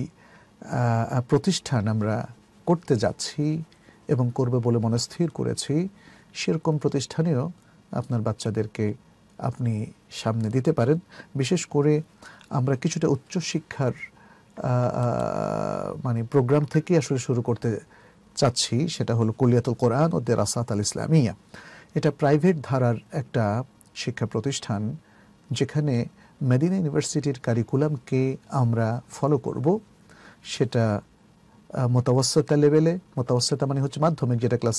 প্রতিষ্ঠান আমরা করতে যাচ্ছি এবং করবে বলে মনে স্থির করেছি সেরকম প্রতিষ্ঠানেও আপনার বাচ্চাদেরকে আপনি সামনে দিতে পারেন বিশেষ করে আমরা কিছুটা উচ্চশিক্ষার মানে প্রোগ্রাম থেকে আসলে শুরু করতে চাচ্ছি সেটা হলো কলিয়াতুল কোরআন ও দেরাসাত আল ইসলামিয়া এটা প্রাইভেট ধারার একটা শিক্ষা প্রতিষ্ঠান যেখানে মেদিনা ইউনিভার্সিটির কারিকুলামকে আমরা ফলো করব সেটা মোতাবস্যতা লেভেলে মোতাবস্যতা মানে হচ্ছে মাধ্যমিক যেটা ক্লাস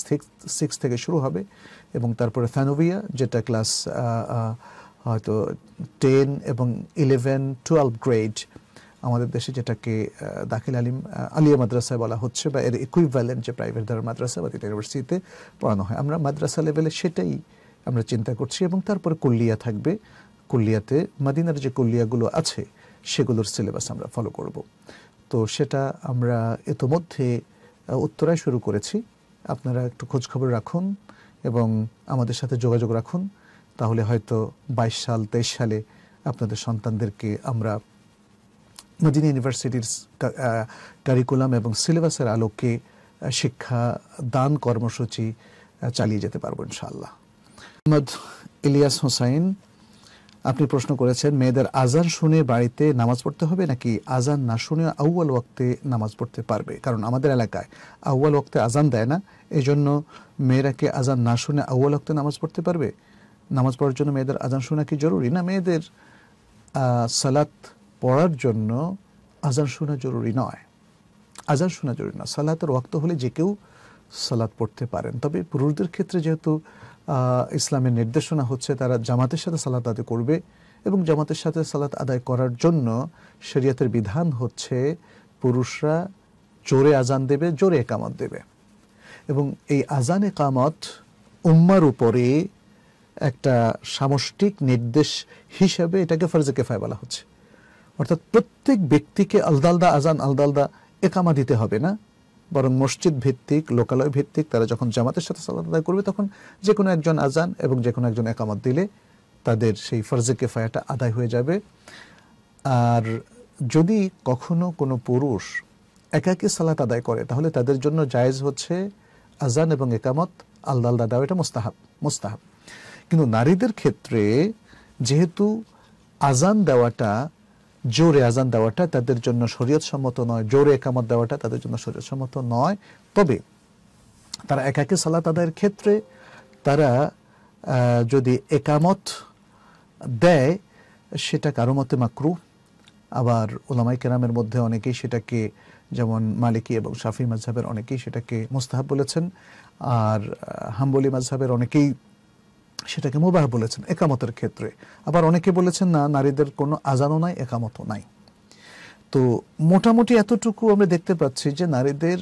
সিক্স থেকে শুরু হবে এবং তারপরে ফ্যানোভিয়া যেটা ক্লাস হয়তো টেন এবং ইলেভেন টুয়েলভ গ্রেড আমাদের দেশে যেটাকে দাখিল আলিম আলিয়া মাদ্রাসায় বলা হচ্ছে বা এর ইকুইভ্যালেন্ট যে প্রাইভেট ধরনের মাদ্রাসা বা ইউনিভার্সিটিতে পড়ানো হয় আমরা মাদ্রাসা লেভেলে সেটাই আমরা চিন্তা করছি এবং তারপরে কুল্লিয়া থাকবে কুল্লিয়াতে মাদিনার যে কুল্লিয়াগুলো আছে সেগুলোর সিলেবাস আমরা ফলো করব তো সেটা আমরা ইতোমধ্যে উত্তরায় শুরু করেছি আপনারা একটু খোঁজখবর রাখুন এবং আমাদের সাথে যোগাযোগ রাখুন তাহলে হয়তো বাইশ সাল তেইশ সালে আপনাদের সন্তানদেরকে আমরা মদিনা ইউনিভার্সিটির কারিকুলাম এবং সিলেবাসের আলোকে শিক্ষা দান কর্মসূচি চালিয়ে যেতে পারবো ইনশাআল্লাহ আহমদ ইলিয়াস হোসাইন আপনি প্রশ্ন করেছেন মেয়েদের আজান শুনে বাড়িতে নামাজ পড়তে হবে নাকি আজান না শুনে আউয়াল ওয়াক্তে নামাজ পড়তে পারবে কারণ আমাদের এলাকায় আউয়াল ওয়াক্তে আজান দেয় না এই জন্য মেয়েরা কি আজান না শুনে আউয়াল ওয়াক্তে নামাজ পড়তে পারবে নামাজ পড়ার জন্য মেয়েদের আজান শোনা কি জরুরি না মেয়েদের সালাত পড়ার জন্য আজান শোনা জরুরি নয় আজান শোনা জরুরি না সালাতের ওয়াক্ত হলে যে কেউ সালাত পড়তে পারেন তবে পুরুষদের ক্ষেত্রে যেহেতু ইসলামের নির্দেশনা হচ্ছে তারা জামাতের সাথে সালাত আদায় করবে এবং জামাতের সাথে সালাত আদায় করার জন্য শরীয়তের বিধান হচ্ছে পুরুষরা জোরে আজান দেবে জোরে একামত দেবে এবং এই আজান একামত উম্মার উপরে একটা সামষ্টিক নির্দেশ হিসাবে এটাকে ফরজে কেফায় বলা হচ্ছে অর্থাৎ প্রত্যেক ব্যক্তিকে আলদা আলদা আজান আলদা আলদা একামা দিতে হবে না বরং মসজিদ ভিত্তিক লোকালয় ভিত্তিক তারা যখন জামাতের সাথে সালাত আদায় করবে তখন যে কোনো একজন আজান এবং যে কোনো একজন একামত দিলে তাদের সেই ফরজে কেফায়াটা আদায় হয়ে যাবে আর যদি কখনো কোনো পুরুষ একাকে সালাত আদায় করে তাহলে তাদের জন্য জায়েজ হচ্ছে আজান এবং একামত আল্লাহ আল্লাহ দাও এটা মোস্তাহাব মোস্তাহাব কিন্তু নারীদের ক্ষেত্রে যেহেতু আজান দেওয়াটা জোরে আজান দেওয়াটা তাদের জন্য শরীয়ত সম্মত নয় জোরে একামত দেওয়াটা তাদের জন্য শরীয়ত সম্মত নয় তবে তারা একাকে সালাত আদায়ের ক্ষেত্রে তারা যদি একামত দেয় সেটা কারো মতে মাকরু আবার ওলামাই কেরামের মধ্যে অনেকেই সেটাকে যেমন মালিকী এবং শাফি মাঝহাবের অনেকেই সেটাকে মুস্তাহাব বলেছেন আর হাম্বলি মাঝহাবের অনেকেই সেটাকে মুবাহ বলেছেন একামতের ক্ষেত্রে আবার অনেকে বলেছেন না নারীদের কোনো আজানও নাই একামতও নাই তো মোটামুটি এতটুকু আমরা দেখতে পাচ্ছি যে নারীদের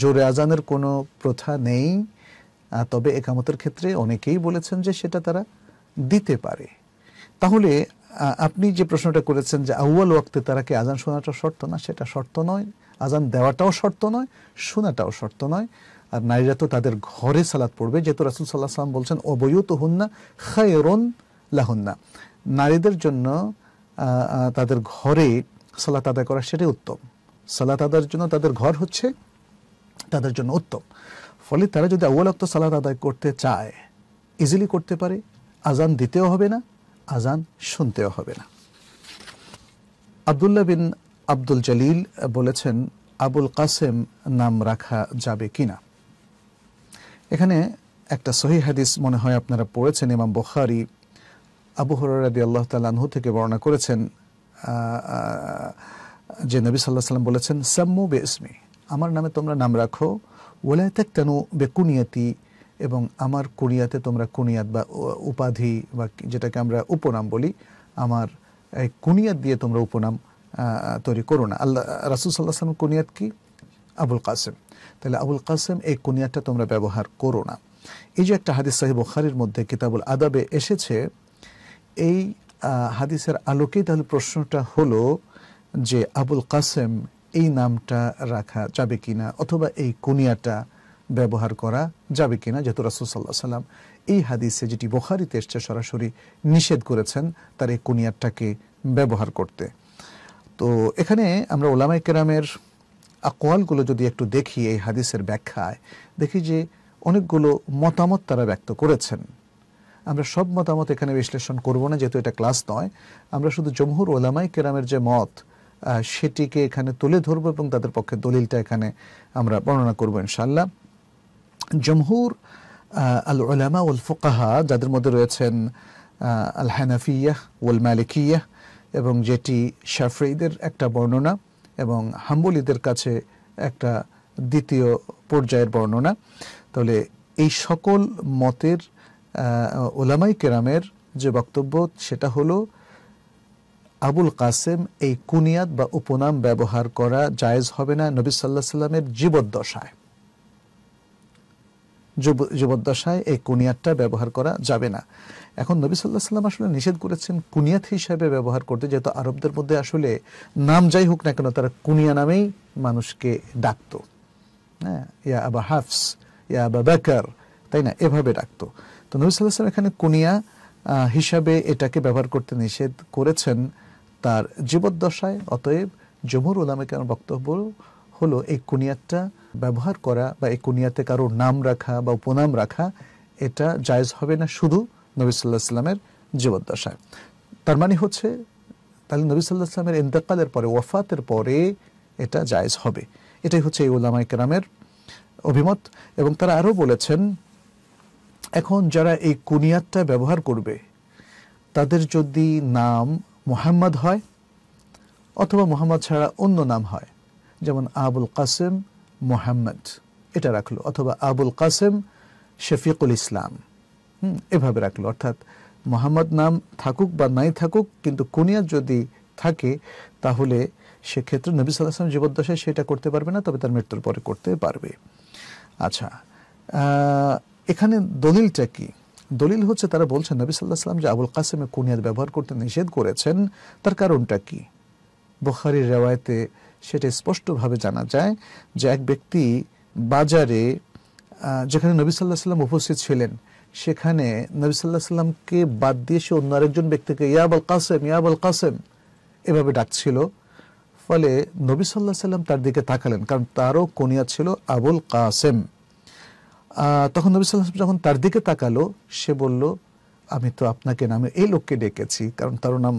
জোরে আজানের কোনো প্রথা নেই তবে একামতের ক্ষেত্রে অনেকেই বলেছেন যে সেটা তারা দিতে পারে তাহলে আপনি যে প্রশ্নটা করেছেন যে আউ্বাল ওয়াক্তে তারা কি আজান শোনাটা শর্ত না সেটা শর্ত নয় আজান দেওয়াটাও শর্ত নয় শোনাটাও শর্ত নয় আর নারীরা তো তাদের ঘরে সালাত পড়বে যেহেতু রাসুল সাল্লাহ সাল্লাম বলছেন অবয়ুত হুন্না খায়রন লাহুন্না নারীদের জন্য তাদের ঘরে সালাত আদায় করা সেটাই উত্তম সালাত আদায়ের জন্য তাদের ঘর হচ্ছে তাদের জন্য উত্তম ফলে তারা যদি অবলক্ত সালাত আদায় করতে চায় ইজিলি করতে পারে আজান দিতেও হবে না আজান শুনতেও হবে না আবদুল্লা বিন আব্দুল জলিল বলেছেন আবুল কাসেম নাম রাখা যাবে কিনা এখানে একটা সহি হাদিস মনে হয় আপনারা পড়েছেন ইমাম বখারি আবু হরি আল্লাহ তালু থেকে বর্ণনা করেছেন যে নবী সাল্লাহ সাল্লাম বলেছেন সাম্মু বে ইসমি আমার নামে তোমরা নাম রাখো ওলায়তেক তেনু বে কুনিয়াতি এবং আমার কুনিয়াতে তোমরা কুনিয়াত বা উপাধি বা যেটাকে আমরা উপনাম বলি আমার এই কুনিয়াত দিয়ে তোমরা উপনাম তৈরি করো না আল্লাহ রাসুল সাল্লাহ সাল্লাম কুনিয়াত কি আবুল কাসেম তাহলে আবুল কাসেম এই কুনিয়াটা তোমরা ব্যবহার করো না এই যে একটা হাদিস সাহেব বুখারির মধ্যে কিতাবুল আদাবে এসেছে এই হাদিসের আলোকে তাহলে প্রশ্নটা হলো যে আবুল কাসেম এই নামটা রাখা যাবে কিনা অথবা এই কুনিয়াটা ব্যবহার করা যাবে কিনা যেহেতু রাসুল সাল্লাহ সাল্লাম এই হাদিসে যেটি বোখারিতে এসছে সরাসরি নিষেধ করেছেন তার এই কুনিয়ারটাকে ব্যবহার করতে তো এখানে আমরা ওলামাই কেরামের আকোয়ালগুলো যদি একটু দেখি এই হাদিসের ব্যাখ্যায় দেখি যে অনেকগুলো মতামত তারা ব্যক্ত করেছেন আমরা সব মতামত এখানে বিশ্লেষণ করব না যেহেতু এটা ক্লাস নয় আমরা শুধু জমহুর ওলামাই কেরামের যে মত সেটিকে এখানে তুলে ধরবো এবং তাদের পক্ষে দলিলটা এখানে আমরা বর্ণনা করবো ইনশাল্লাহ জমহুর আল ওলামা উল ফোকাহা যাদের মধ্যে রয়েছেন আল হানাফিয়া ওল মালিকিয়া এবং যেটি শাফরিদের একটা বর্ণনা এবং হাম্বলিদের কাছে একটা দ্বিতীয় পর্যায়ের বর্ণনা তাহলে এই সকল মতের ওলামাই কেরামের যে বক্তব্য সেটা হলো আবুল কাসেম এই কুনিয়াত বা উপনাম ব্যবহার করা জায়েজ হবে না নবী সাল্লাহ সাল্লামের জীবদ্দশায় যুবদ্দশায় এই কুনিয়াতটা ব্যবহার করা যাবে না এখন নবী সাল্লাহ সাল্লাম আসলে নিষেধ করেছেন কুনিয়াত হিসাবে ব্যবহার করতে যেহেতু আরবদের মধ্যে আসলে নাম যাই হোক না কেন তারা কুনিয়া নামেই মানুষকে ডাকতো হ্যাঁ ইয়া আবা হাফস ইয়া আবা বেকার তাই না এভাবে ডাকতো তো নবী সাল্লাহ সাল্লাম এখানে কুনিয়া হিসাবে এটাকে ব্যবহার করতে নিষেধ করেছেন তার জীবদ্দশায় অতএব জমুর উলামে কেন বক্তব্য হলো এই কুনিয়াতটা ব্যবহার করা বা এই কুনিয়াতে কারোর নাম রাখা বা উপনাম রাখা এটা জায়জ হবে না শুধু নবী সাল্লাহ সাল্লামের জীবদ্দশায় তার মানে হচ্ছে তাহলে নবী সাল্লাহ সাল্লামের ইন্তেকালের পরে ওয়াফাতের পরে এটা জায়জ হবে এটাই হচ্ছে এই ওলামাই কেরামের অভিমত এবং তারা আরও বলেছেন এখন যারা এই কুনিয়াতটা ব্যবহার করবে তাদের যদি নাম মুহাম্মদ হয় অথবা মোহাম্মদ ছাড়া অন্য নাম হয় যেমন আবুল কাসেম মোহাম্মদ এটা রাখলো অথবা আবুল কাসেম শফিকুল ইসলাম এভাবে রাখলো অর্থাৎ মোহাম্মদ নাম থাকুক বা নাই থাকুক কিন্তু কুনিয়াত যদি থাকে তাহলে সেক্ষেত্রে নবী সাল্লাহ আসলাম জীবদ্দশায় সেটা করতে পারবে না তবে তার মৃত্যুর পরে করতে পারবে আচ্ছা এখানে দলিলটা কি দলিল হচ্ছে তারা বলছেন নবী সাল্লাহ সাল্লাম যে আবুল কাসেমে কুনিয়াত ব্যবহার করতে নিষেধ করেছেন তার কারণটা কি বখারির রেওয়ায়তে সেটা স্পষ্টভাবে জানা যায় যে এক ব্যক্তি বাজারে যেখানে নবী সাল্লাহ সাল্লাম উপস্থিত ছিলেন সেখানে নবী সাল্লাহ সাল্লামকে বাদ দিয়ে সে অন্য আরেকজন ব্যক্তিকে ইয়াবল কাসেম ইয়াবল কাসেম এভাবে ডাকছিল ফলে নবী সাল্লাহ সাল্লাম তার দিকে তাকালেন কারণ তারও কনিয়া ছিল আবুল কাসেম তখন নবী সাল্লাহ যখন তার দিকে তাকালো সে বলল আমি তো আপনাকে নামে এই লোককে ডেকেছি কারণ তারও নাম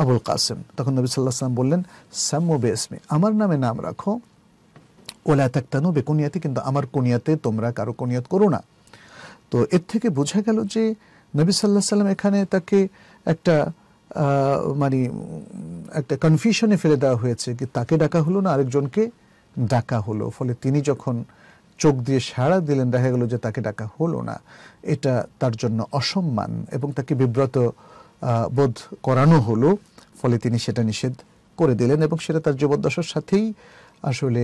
আবুল কাসেম তখন নবী সাল্লাহ সাল্লাম বললেন সাম্মু বেসমি আমার নামে নাম রাখো ওলা তাক্তানু বেকুনিয়াতে কিন্তু আমার কুনিয়াতে তোমরা কারো কুনিয়াত করো না তো এর থেকে বোঝা গেল যে নবী সাল্লাহ সাল্লাম এখানে তাকে একটা মানে একটা কনফিউশনে ফেলে দেওয়া হয়েছে কি তাকে ডাকা হলো না আরেকজনকে ডাকা হলো ফলে তিনি যখন চোখ দিয়ে সাড়া দিলেন দেখা গেল যে তাকে ডাকা হলো না এটা তার জন্য অসম্মান এবং তাকে বিব্রত বোধ করানো হলো ফলে তিনি সেটা নিষেধ করে দিলেন এবং সেটা তার জীবদ্দশার সাথেই আসলে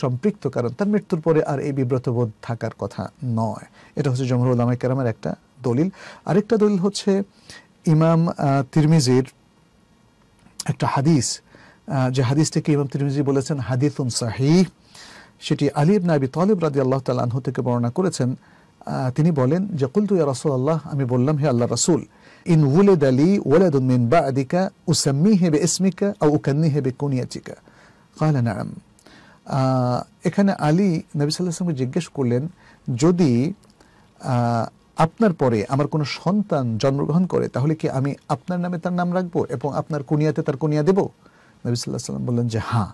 সম্পৃক্ত কারণ তার মৃত্যুর পরে আর এই বিব্রতবোধ থাকার কথা নয় এটা হচ্ছে জমরুল আমায় কেরামের একটা দলিল আরেকটা দলিল হচ্ছে ইমাম তিরমিজির একটা হাদিস যে থেকে ইমাম তিরমিজি বলেছেন হাদিসুন সাহি সেটি আলিব নাবি তলিব রাজি আল্লাহ তালাহ থেকে বর্ণনা করেছেন তিনি বলেন যে কুলতু ইয়া রাসুল আল্লাহ আমি বললাম হে আল্লাহ রাসুল ইন উলেদ আলী ওয়ালাদুন মিন আদিকা উসাম্মি হেবে ইসমিকা আর উকান্নি হেবে কুনিয়াচিকা কালা নাম এখানে আলী নবী সাল্লাহামকে জিজ্ঞেস করলেন যদি আপনার পরে আমার কোনো সন্তান জন্মগ্রহণ করে তাহলে কি আমি আপনার নামে তার নাম রাখবো এবং আপনার কুনিয়াতে তার কুনিয়া দেব নবী সাল্লাহ সাল্লাম বললেন যে হ্যাঁ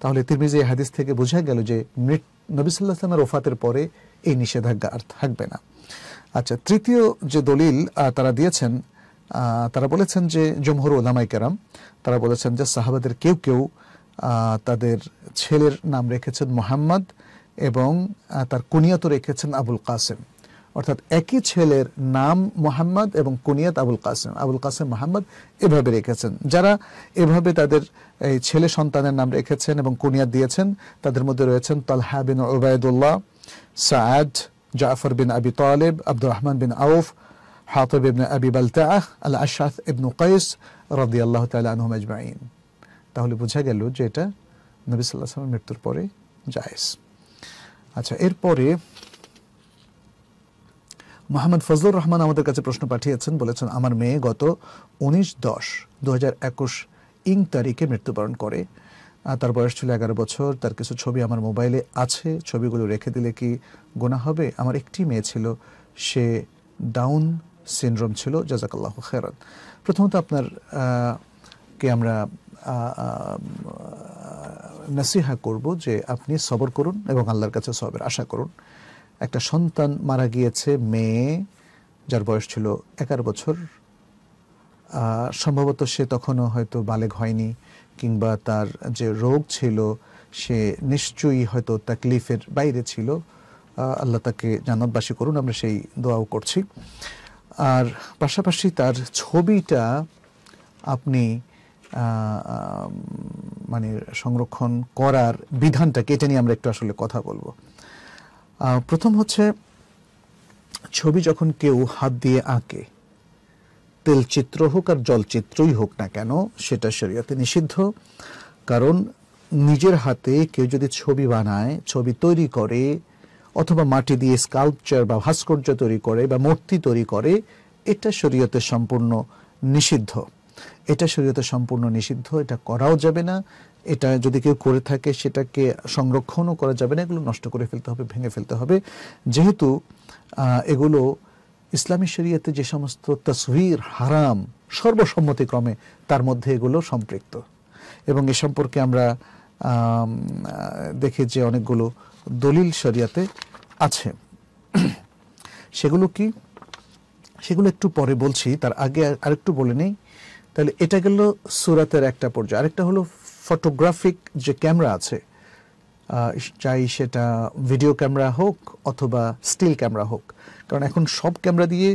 তাহলে তিরমিজি হাদিস থেকে বোঝা গেল যে নবী সাল্লাহ সাল্লামের ওফাতের পরে এই নিষেধাজ্ঞা আর থাকবে না আচ্ছা তৃতীয় যে দলিল তারা দিয়েছেন তারা বলেছেন যে জমহর ওলামাই কেরাম তারা বলেছেন যে সাহাবাদের কেউ কেউ তাদের ছেলের নাম রেখেছেন মোহাম্মদ এবং তার কুনিয়াত রেখেছেন আবুল কাসেম অর্থাৎ একই ছেলের নাম মোহাম্মদ এবং কুনিয়াত আবুল কাসেম আবুল কাসেম মোহাম্মদ এভাবে রেখেছেন যারা এভাবে তাদের এই ছেলে সন্তানের নাম রেখেছেন এবং কুনিয়াত দিয়েছেন তাদের মধ্যে রয়েছেন তালহা বিন ওবায়দুল্লাহ সাদ জাফর বিন আবি তালেব আব্দুর রহমান বিন আউফ حاطب بن أبي بلتعة الأشعث بن قيس رضي الله تعالى عنهم أجمعين তাহলে বোঝা গেল যে এটা নবী সাল্লাহ মৃত্যুর পরে জায়েজ আচ্ছা এরপরে মোহাম্মদ ফজলুর রহমান আমাদের কাছে প্রশ্ন পাঠিয়েছেন বলেছেন আমার মেয়ে গত উনিশ দশ দু ইং তারিখে মৃত্যুবরণ করে তার বয়স ছিল এগারো বছর তার কিছু ছবি আমার মোবাইলে আছে ছবিগুলো রেখে দিলে কি গোনা হবে আমার একটি মেয়ে ছিল সে ডাউন সিনড্রোম ছিল জাজাকাল্লাহ খেরাত প্রথমত আপনার কে আমরা নাসিহা করব যে আপনি সবর করুন এবং আল্লাহর কাছে সবের আশা করুন একটা সন্তান মারা গিয়েছে মেয়ে যার বয়স ছিল এগারো বছর সম্ভবত সে তখনও হয়তো বালেগ হয়নি কিংবা তার যে রোগ ছিল সে নিশ্চয়ই হয়তো তাকলিফের বাইরে ছিল আল্লাহ তাকে জানতবাসী করুন আমরা সেই দোয়াও করছি আর পাশাপাশি তার ছবিটা আপনি মানে সংরক্ষণ করার বিধানটা কেটে নিয়ে আমরা একটু আসলে কথা বলবো প্রথম হচ্ছে ছবি যখন কেউ হাত দিয়ে আঁকে তেলচিত্র হোক আর জলচিত্রই হোক না কেন সেটা শরীয়তে নিষিদ্ধ কারণ নিজের হাতে কেউ যদি ছবি বানায় ছবি তৈরি করে অথবা মাটি দিয়ে স্কাল্পচার বা ভাস্কর্য তৈরি করে বা মূর্তি তৈরি করে এটা শরীয়তে সম্পূর্ণ নিষিদ্ধ এটা শরীয়তে সম্পূর্ণ নিষিদ্ধ এটা করাও যাবে না এটা যদি কেউ করে থাকে সেটাকে সংরক্ষণও করা যাবে না এগুলো নষ্ট করে ফেলতে হবে ভেঙে ফেলতে হবে যেহেতু এগুলো ইসলামী শরিয়াতে যে সমস্ত তসভির হারাম সর্বসম্মতিক্রমে তার মধ্যে এগুলো সম্পৃক্ত এবং এ সম্পর্কে আমরা দেখি যে অনেকগুলো দলিল শরিয়াতে আছে সেগুলো কি সেগুলো একটু পরে বলছি তার আগে আরেকটু বলে নেই তাহলে এটা গেল সুরাতের একটা পর্যায়ে আরেকটা হলো ফটোগ্রাফিক যে ক্যামেরা আছে চাই সেটা ভিডিও ক্যামেরা হোক অথবা স্টিল ক্যামেরা হোক কারণ এখন সব ক্যামেরা দিয়ে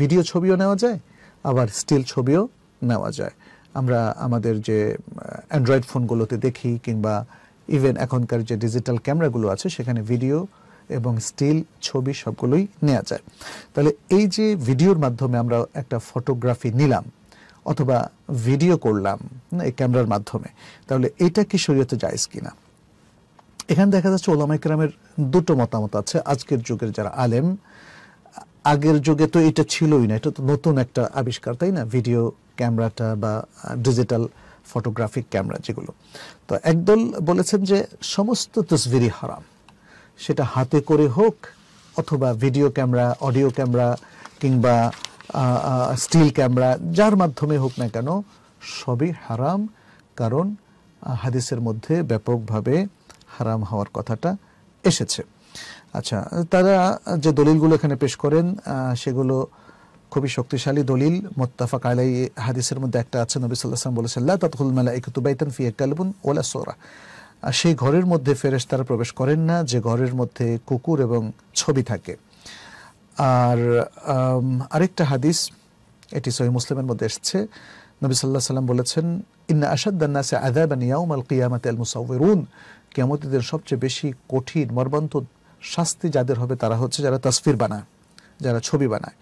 ভিডিও ছবিও নেওয়া যায় আবার স্টিল ছবিও নেওয়া যায় আমরা আমাদের যে অ্যান্ড্রয়েড ফোনগুলোতে দেখি কিংবা ইভেন এখনকার যে ডিজিটাল ক্যামেরাগুলো আছে সেখানে ভিডিও এবং স্টিল ছবি সবগুলোই নেওয়া যায় তাহলে এই যে ভিডিওর মাধ্যমে আমরা একটা ফটোগ্রাফি নিলাম অথবা ভিডিও করলাম এই ক্যামেরার মাধ্যমে তাহলে এটা কি শরীয়তে যায়জ কিনা এখানে দেখা যাচ্ছে ওলামা ইকরামের দুটো মতামত আছে আজকের যুগের যারা আলেম আগের যুগে তো এটা ছিলই না এটা তো নতুন একটা আবিষ্কার তাই না ভিডিও ক্যামেরাটা বা ডিজিটাল ফটোগ্রাফিক ক্যামেরা যেগুলো তো একদল বলেছেন যে সমস্ত তসবিরি হারাম সেটা হাতে করে হোক অথবা ভিডিও ক্যামেরা অডিও ক্যামেরা কিংবা স্টিল ক্যামেরা যার মাধ্যমে হোক না কেন সবই হারাম কারণ হাদিসের মধ্যে ব্যাপকভাবে হারাম হওয়ার কথাটা এসেছে আচ্ছা তারা যে দলিলগুলো এখানে পেশ করেন সেগুলো খুবই শক্তিশালী দলিল মোত্তাফা কালাই হাদিসের মধ্যে একটা আছে নবী সাল্লাহাম বলেছেন তৎকুল মেলা একতু বাইতন ফিয়া কালবুন ওলা সোরা সেই ঘরের মধ্যে তারা প্রবেশ করেন না যে ঘরের মধ্যে কুকুর এবং ছবি থাকে আর আরেকটা হাদিস এটি সহি মুসলিমের মধ্যে এসছে নবী সাল্লাহ সাল্লাম বলেছেন ইন্না আসাদ্দান্নাসে আদাবান ইয়াউমাল কিয়ামাতে আল মুসাউরুন কিয়ামতিদের সবচেয়ে বেশি কঠিন মর্মান্ত শাস্তি যাদের হবে তারা হচ্ছে যারা তাসফির বানায় যারা ছবি বানায়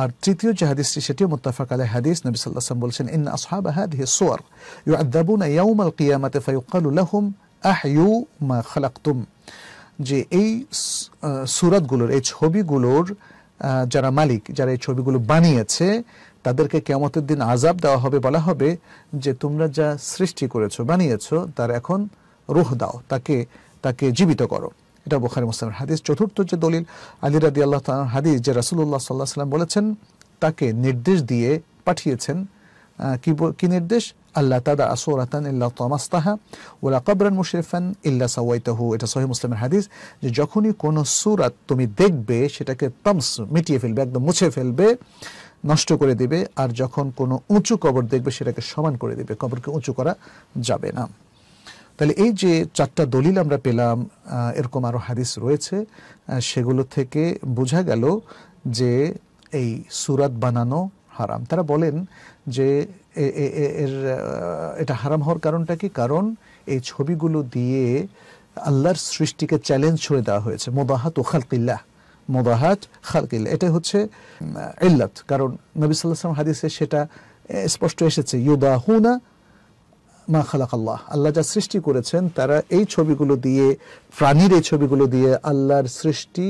আর তৃতীয় যে হাদিসটি সেটিও মোত্তাফাক আলাই হাদিস নবী সাল্লাহ সাল্লাম বলছেন ইন্না আসহাব হে সোয়ার ইউ আদাবুন আল কিয়ামাতে ফায়ুকালু লাহুম ইউ মা খালাকতুম যে এই সুরাতগুলোর এই ছবিগুলোর যারা মালিক যারা এই ছবিগুলো বানিয়েছে তাদেরকে কেমতের দিন আজাব দেওয়া হবে বলা হবে যে তোমরা যা সৃষ্টি করেছো বানিয়েছো তার এখন রোহ দাও তাকে তাকে জীবিত করো এটা বোখারি মুসলামের হাদিস চতুর্থ যে দলিল আলী রাদি আল্লাহ হাদিস যে রাসুল্লাহ সাল্লাহ সাল্লাম বলেছেন তাকে নির্দেশ দিয়ে পাঠিয়েছেন কি নির্দেশ আল্লাহ তাদা আসোরাতান ইল্লা তমাস্তাহা ওলা কবরান মুশরিফান ইল্লা সাওয়াইতাহু এটা সহি মুসলিমের হাদিস যে যখনই কোনো সুরাত তুমি দেখবে সেটাকে তমস মিটিয়ে ফেলবে একদম মুছে ফেলবে নষ্ট করে দিবে আর যখন কোনো উঁচু কবর দেখবে সেটাকে সমান করে দিবে কবরকে উঁচু করা যাবে না তাহলে এই যে চারটা দলিল আমরা পেলাম এরকম আরও হাদিস রয়েছে সেগুলো থেকে বোঝা গেল যে এই সুরাত বানানো হারাম তারা বলেন যে এর এটা হারাম হওয়ার কারণটা কি কারণ এই ছবিগুলো দিয়ে আল্লাহর সৃষ্টিকে চ্যালেঞ্জ ছুঁড়ে দেওয়া হয়েছে মোদাহাত ও খালকিল্লা মোদাহাত খালকিল্লা এটা হচ্ছে ইল্লাত কারণ নবী সাল্লাম হাদিসে সেটা স্পষ্ট এসেছে ইউদাহুনা মা খালাক আল্লাহ আল্লাহ যা সৃষ্টি করেছেন তারা এই ছবিগুলো দিয়ে প্রাণীর এই ছবিগুলো দিয়ে আল্লাহর সৃষ্টি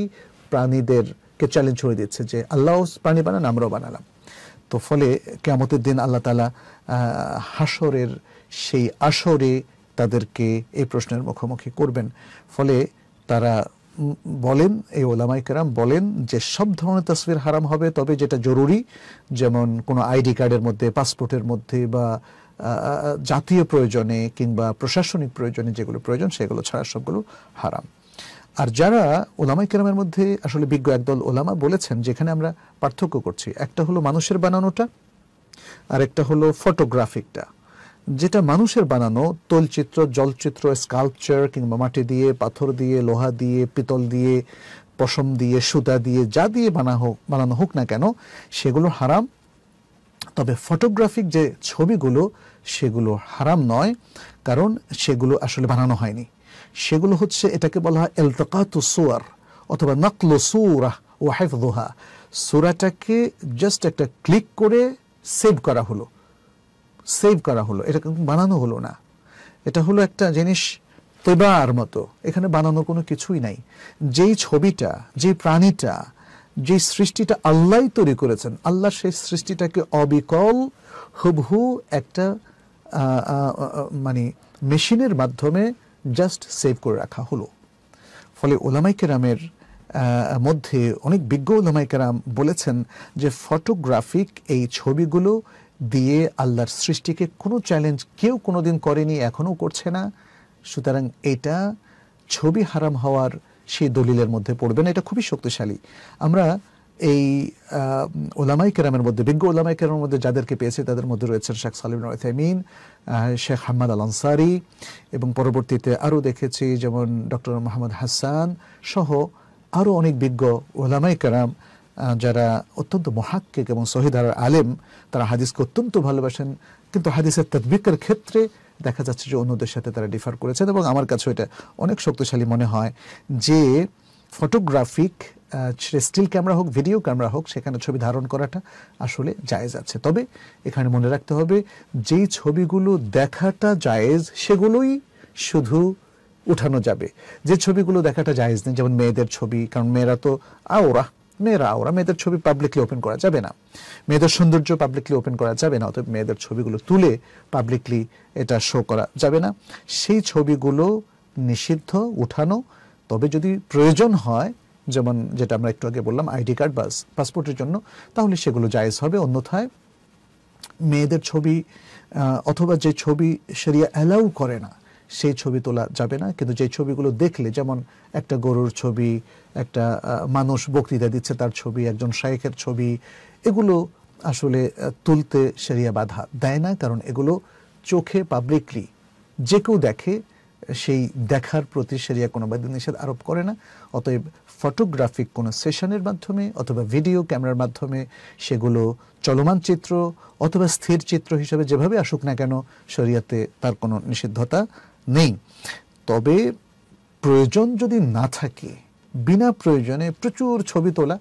প্রাণীদেরকে চ্যালেঞ্জ করে দিচ্ছে যে আল্লাহ প্রাণী বানান আমরাও বানালাম তো ফলে কেমতের দিন আল্লাহ তালা হাসরের সেই আসরে তাদেরকে এই প্রশ্নের মুখোমুখি করবেন ফলে তারা বলেন এই ওলামাই কেরাম বলেন যে সব ধরনের তসবির হারাম হবে তবে যেটা জরুরি যেমন কোনো আইডি কার্ডের মধ্যে পাসপোর্টের মধ্যে বা জাতীয় প্রয়োজনে কিংবা প্রশাসনিক প্রয়োজনে যেগুলো প্রয়োজন সেগুলো ছাড়া সবগুলো হারাম আর যারা ওলামাই কেরামের মধ্যে আসলে বিজ্ঞ একদল ওলামা বলেছেন যেখানে আমরা পার্থক্য করছি একটা হলো মানুষের বানানোটা আর একটা হলো ফটোগ্রাফিকটা যেটা মানুষের বানানো তলচিত্র জলচিত্র স্কাল্পচার কিংবা মাটি দিয়ে পাথর দিয়ে লোহা দিয়ে পিতল দিয়ে পশম দিয়ে সুতা দিয়ে যা দিয়ে বানা হোক বানানো হোক না কেন সেগুলো হারাম তবে ফটোগ্রাফিক যে ছবিগুলো সেগুলো হারাম নয় কারণ সেগুলো আসলে বানানো হয়নি সেগুলো হচ্ছে এটাকে বলা হয় এলতকাতু সোয়ার অথবা নকল সুরাহ ও হেফদোহা সুরাটাকে জাস্ট একটা ক্লিক করে সেভ করা হলো সেভ করা হলো এটা বানানো হলো না এটা হলো একটা জিনিস তোবার মতো এখানে বানানো কোনো কিছুই নাই যেই ছবিটা যে প্রাণীটা যে সৃষ্টিটা আল্লাহ তৈরি করেছেন আল্লাহ সেই সৃষ্টিটাকে অবিকল হুবহু একটা মানে মেশিনের মাধ্যমে জাস্ট সেভ করে রাখা হলো ফলে ওলামাই মধ্যে অনেক বিজ্ঞ ওলামাই বলেছেন যে ফটোগ্রাফিক এই ছবিগুলো দিয়ে আল্লাহর সৃষ্টিকে কোনো চ্যালেঞ্জ কেউ কোনো দিন করেনি এখনও করছে না সুতরাং এটা ছবি হারাম হওয়ার সেই দলিলের মধ্যে পড়বে না এটা খুবই শক্তিশালী আমরা এই ওলামাই কেরামের মধ্যে বিজ্ঞ ওলামাই কেরামের মধ্যে যাদেরকে পেয়েছে তাদের মধ্যে রয়েছেন শেখ সালিম রহমিন শেখ হাম্মদ আল আনসারি এবং পরবর্তীতে আরও দেখেছি যেমন ডক্টর মোহাম্মদ হাসান সহ আরও অনেক বিজ্ঞ ওলামাই কেরাম যারা অত্যন্ত মহাক্কিক এবং সহিদার আলেম তারা হাদিসকে অত্যন্ত ভালোবাসেন কিন্তু হাদিসের তদ্বিকের ক্ষেত্রে দেখা যাচ্ছে যে অন্যদের সাথে তারা ডিফার করেছেন এবং আমার কাছে এটা অনেক শক্তিশালী মনে হয় যে ফটোগ্রাফিক সে স্টিল ক্যামেরা হোক ভিডিও ক্যামেরা হোক সেখানে ছবি ধারণ করাটা আসলে জায়েজ আছে তবে এখানে মনে রাখতে হবে যেই ছবিগুলো দেখাটা জায়েজ সেগুলোই শুধু উঠানো যাবে যে ছবিগুলো দেখাটা জায়েজ নেই যেমন মেয়েদের ছবি কারণ মেয়েরা তো আওরা মেয়েরা ওরা মেয়েদের ছবি পাবলিকলি ওপেন করা যাবে না মেয়েদের সৌন্দর্য পাবলিকলি ওপেন করা যাবে না অতএব মেয়েদের ছবিগুলো তুলে পাবলিকলি এটা শো করা যাবে না সেই ছবিগুলো নিষিদ্ধ উঠানো তবে যদি প্রয়োজন হয় যেমন যেটা আমরা একটু আগে বললাম আইডি কার্ড বা পাসপোর্টের জন্য তাহলে সেগুলো জায়েজ হবে অন্যথায় মেয়েদের ছবি অথবা যে ছবি সেরিয়া অ্যালাউ করে না সেই ছবি তোলা যাবে না কিন্তু যে ছবিগুলো দেখলে যেমন একটা গরুর ছবি একটা মানুষ বক্তৃতা দিচ্ছে তার ছবি একজন শাইখের ছবি এগুলো আসলে তুলতে সেরিয়া বাধা দেয় না কারণ এগুলো চোখে পাবলিকলি যে কেউ দেখে সেই দেখার প্রতি সেরিয়া কোনো বাধা নিষেধ আরোপ করে না অতএব ফটোগ্রাফিক কোনো সেশনের মাধ্যমে অথবা ভিডিও ক্যামেরার মাধ্যমে সেগুলো চলমান চিত্র অথবা স্থির চিত্র হিসেবে যেভাবে আসুক না কেন শরিয়াতে তার কোনো নিষিদ্ধতা নেই তবে প্রয়োজন যদি না থাকে বিনা প্রয়োজনে প্রচুর ছবি তোলা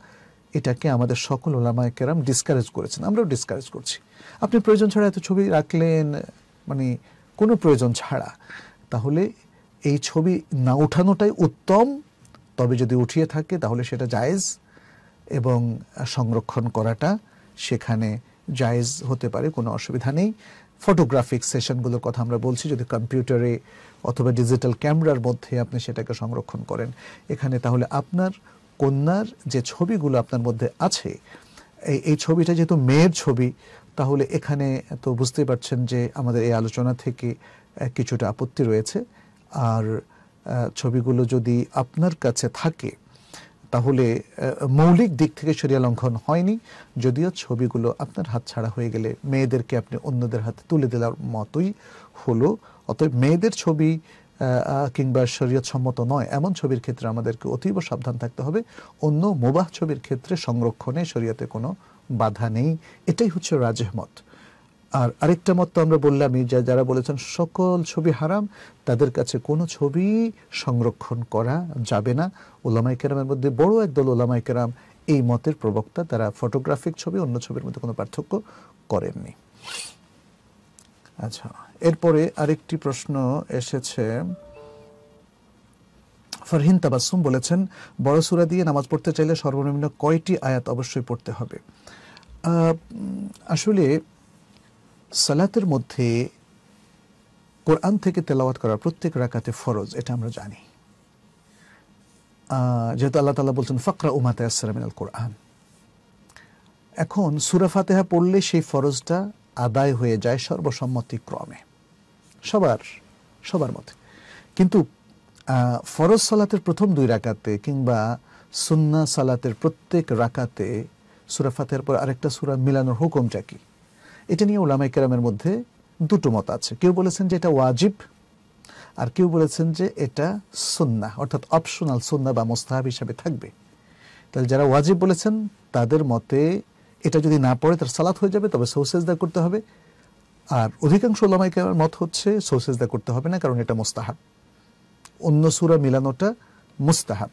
এটাকে আমাদের সকল ওলামায় কেরাম ডিসকারেজ করেছেন আমরাও ডিসকারেজ করছি আপনি প্রয়োজন ছাড়া এত ছবি রাখলেন মানে কোনো প্রয়োজন ছাড়া তাহলে এই ছবি না উঠানোটাই উত্তম তবে যদি উঠিয়ে থাকে তাহলে সেটা জায়েজ এবং সংরক্ষণ করাটা সেখানে জায়েজ হতে পারে কোনো অসুবিধা নেই ফটোগ্রাফিক সেশনগুলোর কথা আমরা বলছি যদি কম্পিউটারে অথবা ডিজিটাল ক্যামেরার মধ্যে আপনি সেটাকে সংরক্ষণ করেন এখানে তাহলে আপনার কন্যার যে ছবিগুলো আপনার মধ্যে আছে এই এই ছবিটা যেহেতু মেয়ের ছবি তাহলে এখানে তো বুঝতেই পারছেন যে আমাদের এই আলোচনা থেকে কিছুটা আপত্তি রয়েছে আর ছবিগুলো যদি আপনার কাছে থাকে তাহলে মৌলিক দিক থেকে সরিয়া লঙ্ঘন হয়নি যদিও ছবিগুলো আপনার হাত ছাড়া হয়ে গেলে মেয়েদেরকে আপনি অন্যদের হাতে তুলে দেওয়ার মতোই হলো অতএব মেয়েদের ছবি কিংবা শরীয়ত সম্মত নয় এমন ছবির ক্ষেত্রে আমাদেরকে অতীব সাবধান থাকতে হবে অন্য মোবাহ ছবির ক্ষেত্রে সংরক্ষণে শরীয়তে কোনো বাধা নেই এটাই হচ্ছে রাজহমত আর আরেকটা মত আমরা বললামই যা যারা বলেছেন সকল ছবি হারাম তাদের কাছে কোনো ছবি সংরক্ষণ করা যাবে না ওলামাই কেরামের মধ্যে বড় একদল ওলামাই কেরাম এই মতের প্রবক্তা তারা ফটোগ্রাফিক ছবি অন্য ছবির মধ্যে কোনো পার্থক্য করেননি আচ্ছা এরপরে আরেকটি প্রশ্ন এসেছে ফারহিন তাবাসুম বলেছেন বড় সুরা দিয়ে নামাজ পড়তে চাইলে সর্বনিম্ন কয়টি আয়াত অবশ্যই পড়তে হবে আসলে সালাতের মধ্যে কোরআন থেকে তেলাওয়াত করা প্রত্যেক রাকাতে ফরজ এটা আমরা জানি যেহেতু আল্লাহ তালা বলছেন ফকরা উমাতে আসসালাম আল কোরআন এখন সুরা ফাতেহা পড়লে সেই ফরজটা আদায় হয়ে যায় সর্বসম্মতিক্রমে সবার সবার মতে কিন্তু ফরজ সালাতের প্রথম দুই রাকাতে কিংবা সুন্না সালাতের প্রত্যেক রাকাতে সুরা ফাতেহার পর আরেকটা সুরা মিলানোর হুকুমটা কি এটা নিয়ে ওলামাই কেরামের মধ্যে দুটো মত আছে কেউ বলেছেন যে এটা ওয়াজিব আর কেউ বলেছেন যে এটা সুন্না অর্থাৎ অপশনাল সুন্না বা মোস্তাহাব হিসাবে থাকবে তাহলে যারা ওয়াজিব বলেছেন তাদের মতে এটা যদি না পড়ে তার সালাত হয়ে যাবে তবে সৌসেজদা করতে হবে আর অধিকাংশ ওলামাইকার মত হচ্ছে সৌসেজদা করতে হবে না কারণ এটা মোস্তাহাব অন্য সুরা মিলানোটা মুস্তাহাব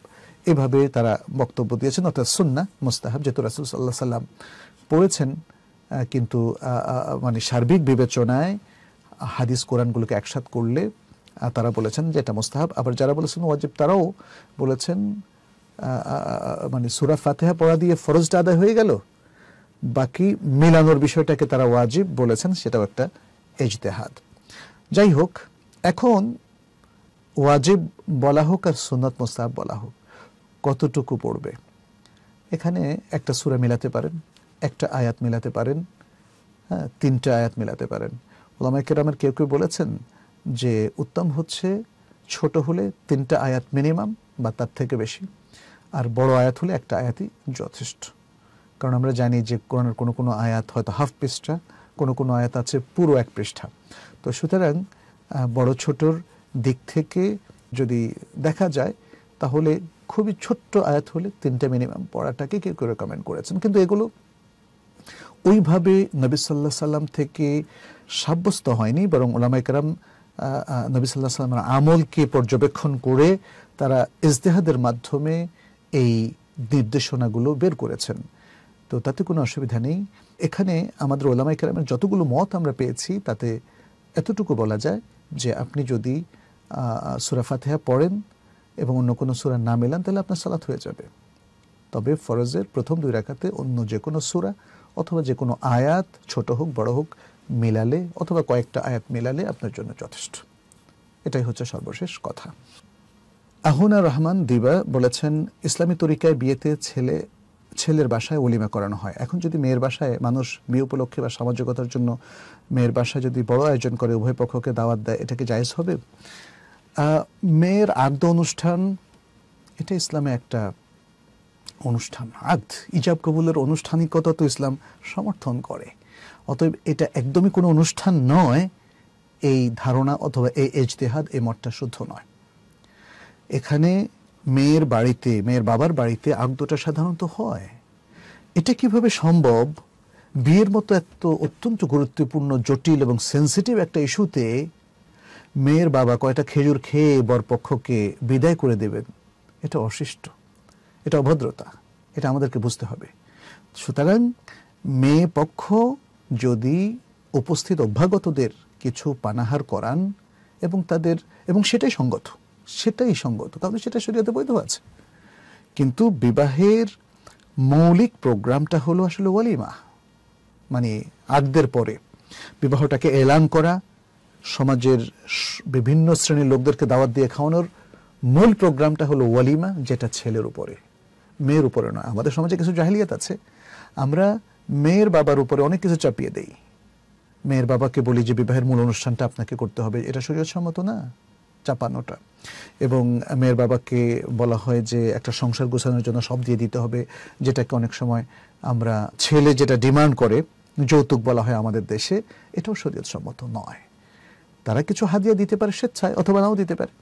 এভাবে তারা বক্তব্য দিয়েছেন অর্থাৎ সুন্না মুস্তাহাব যেহেতু রাসুল সাল্লাহ সাল্লাম পড়েছেন কিন্তু মানে সার্বিক বিবেচনায় হাদিস কোরআনগুলোকে একসাথ করলে তারা বলেছেন যে এটা মোস্তাহাব আবার যারা বলেছেন ওয়াজিব তারাও বলেছেন মানে সুরা ফাতেহা পড়া দিয়ে ফরজটা আদায় হয়ে গেল বাকি মিলানোর বিষয়টাকে তারা ওয়াজিব বলেছেন সেটাও একটা এজতেহাদ যাই হোক এখন ওয়াজিব বলা হোক আর সুন্নত মোস্তাহাব বলা হোক কতটুকু পড়বে এখানে একটা সুরা মিলাতে পারেন একটা আয়াত মেলাতে পারেন হ্যাঁ তিনটা আয়াত মেলাতে পারেন ওলামা কেরামের কেউ কেউ বলেছেন যে উত্তম হচ্ছে ছোট হলে তিনটা আয়াত মিনিমাম বা তার থেকে বেশি আর বড় আয়াত হলে একটা আয়াতই যথেষ্ট কারণ আমরা জানি যে কোরআনের কোনো কোনো আয়াত হয়তো হাফ পৃষ্ঠা কোনো কোনো আয়াত আছে পুরো এক পৃষ্ঠা তো সুতরাং বড় ছোটর দিক থেকে যদি দেখা যায় তাহলে খুবই ছোট্ট আয়াত হলে তিনটা মিনিমাম পড়াটাকে কেউ কেউ রেকমেন্ড করেছেন কিন্তু এগুলো ওইভাবে নবী সাল্লাহ সাল্লাম থেকে সাব্যস্ত হয়নি বরং ওলামাইকরাম নবী সাল্লাহ সাল্লামের আমলকে পর্যবেক্ষণ করে তারা ইজতেহাদের মাধ্যমে এই নির্দেশনাগুলো বের করেছেন তো তাতে কোনো অসুবিধা নেই এখানে আমাদের ওলামাই যতগুলো মত আমরা পেয়েছি তাতে এতটুকু বলা যায় যে আপনি যদি সুরা ফাতেহা পড়েন এবং অন্য কোনো সুরা না মেলান তাহলে আপনার সালাত হয়ে যাবে তবে ফরজের প্রথম দুই রাখাতে অন্য যে কোনো সুরা অথবা যে কোনো আয়াত ছোট হোক বড় হোক মেলালে অথবা কয়েকটা আয়াত মেলালে আপনার জন্য যথেষ্ট এটাই হচ্ছে সর্বশেষ কথা আহুনা রহমান দিবা বলেছেন ইসলামী তরিকায় বিয়েতে ছেলে ছেলের বাসায় অলিমা করানো হয় এখন যদি মেয়ের বাসায় মানুষ বিয়ে উপলক্ষে বা সামাজিকতার জন্য মেয়ের বাসায় যদি বড় আয়োজন করে উভয় পক্ষকে দাওয়াত দেয় এটাকে জায়জ হবে মেয়ের আদ্য অনুষ্ঠান এটা ইসলামে একটা অনুষ্ঠান আদ ইজাব কবুলের আনুষ্ঠানিকতা তো ইসলাম সমর্থন করে অতএব এটা একদমই কোনো অনুষ্ঠান নয় এই ধারণা অথবা এই এজতেহাদ এই মতটা শুদ্ধ নয় এখানে মেয়ের বাড়িতে মেয়ের বাবার বাড়িতে আগদটা সাধারণত হয় এটা কিভাবে সম্ভব বিয়ের মতো এত অত্যন্ত গুরুত্বপূর্ণ জটিল এবং সেন্সিটিভ একটা ইস্যুতে মেয়ের বাবা কয়টা খেজুর খেয়ে বরপক্ষকে বিদায় করে দেবেন এটা অশিষ্ট এটা অভদ্রতা এটা আমাদেরকে বুঝতে হবে সুতরাং মেয়ে পক্ষ যদি উপস্থিত অভ্যাগতদের কিছু পানাহার করান এবং তাদের এবং সেটাই সঙ্গত সেটাই সঙ্গত কারণ সেটা শরীয়তে বৈধ আছে কিন্তু বিবাহের মৌলিক প্রোগ্রামটা হলো আসলে ওয়ালিমা মানে আগদের পরে বিবাহটাকে এলান করা সমাজের বিভিন্ন শ্রেণীর লোকদেরকে দাওয়াত দিয়ে খাওয়ানোর মূল প্রোগ্রামটা হলো ওয়ালিমা যেটা ছেলের উপরে মেয়ের উপরে নয় আমাদের সমাজে কিছু জাহিলিয়াত আছে আমরা মেয়ের বাবার উপরে অনেক কিছু চাপিয়ে দেই মেয়ের বাবাকে বলি যে বিবাহের মূল অনুষ্ঠানটা আপনাকে করতে হবে এটা সম্মত না চাপানোটা এবং মেয়ের বাবাকে বলা হয় যে একটা সংসার গোছানোর জন্য সব দিয়ে দিতে হবে যেটাকে অনেক সময় আমরা ছেলে যেটা ডিমান্ড করে যৌতুক বলা হয় আমাদের দেশে এটাও সম্মত নয় তারা কিছু হাদিয়া দিতে পারে স্বেচ্ছায় অথবা নাও দিতে পারে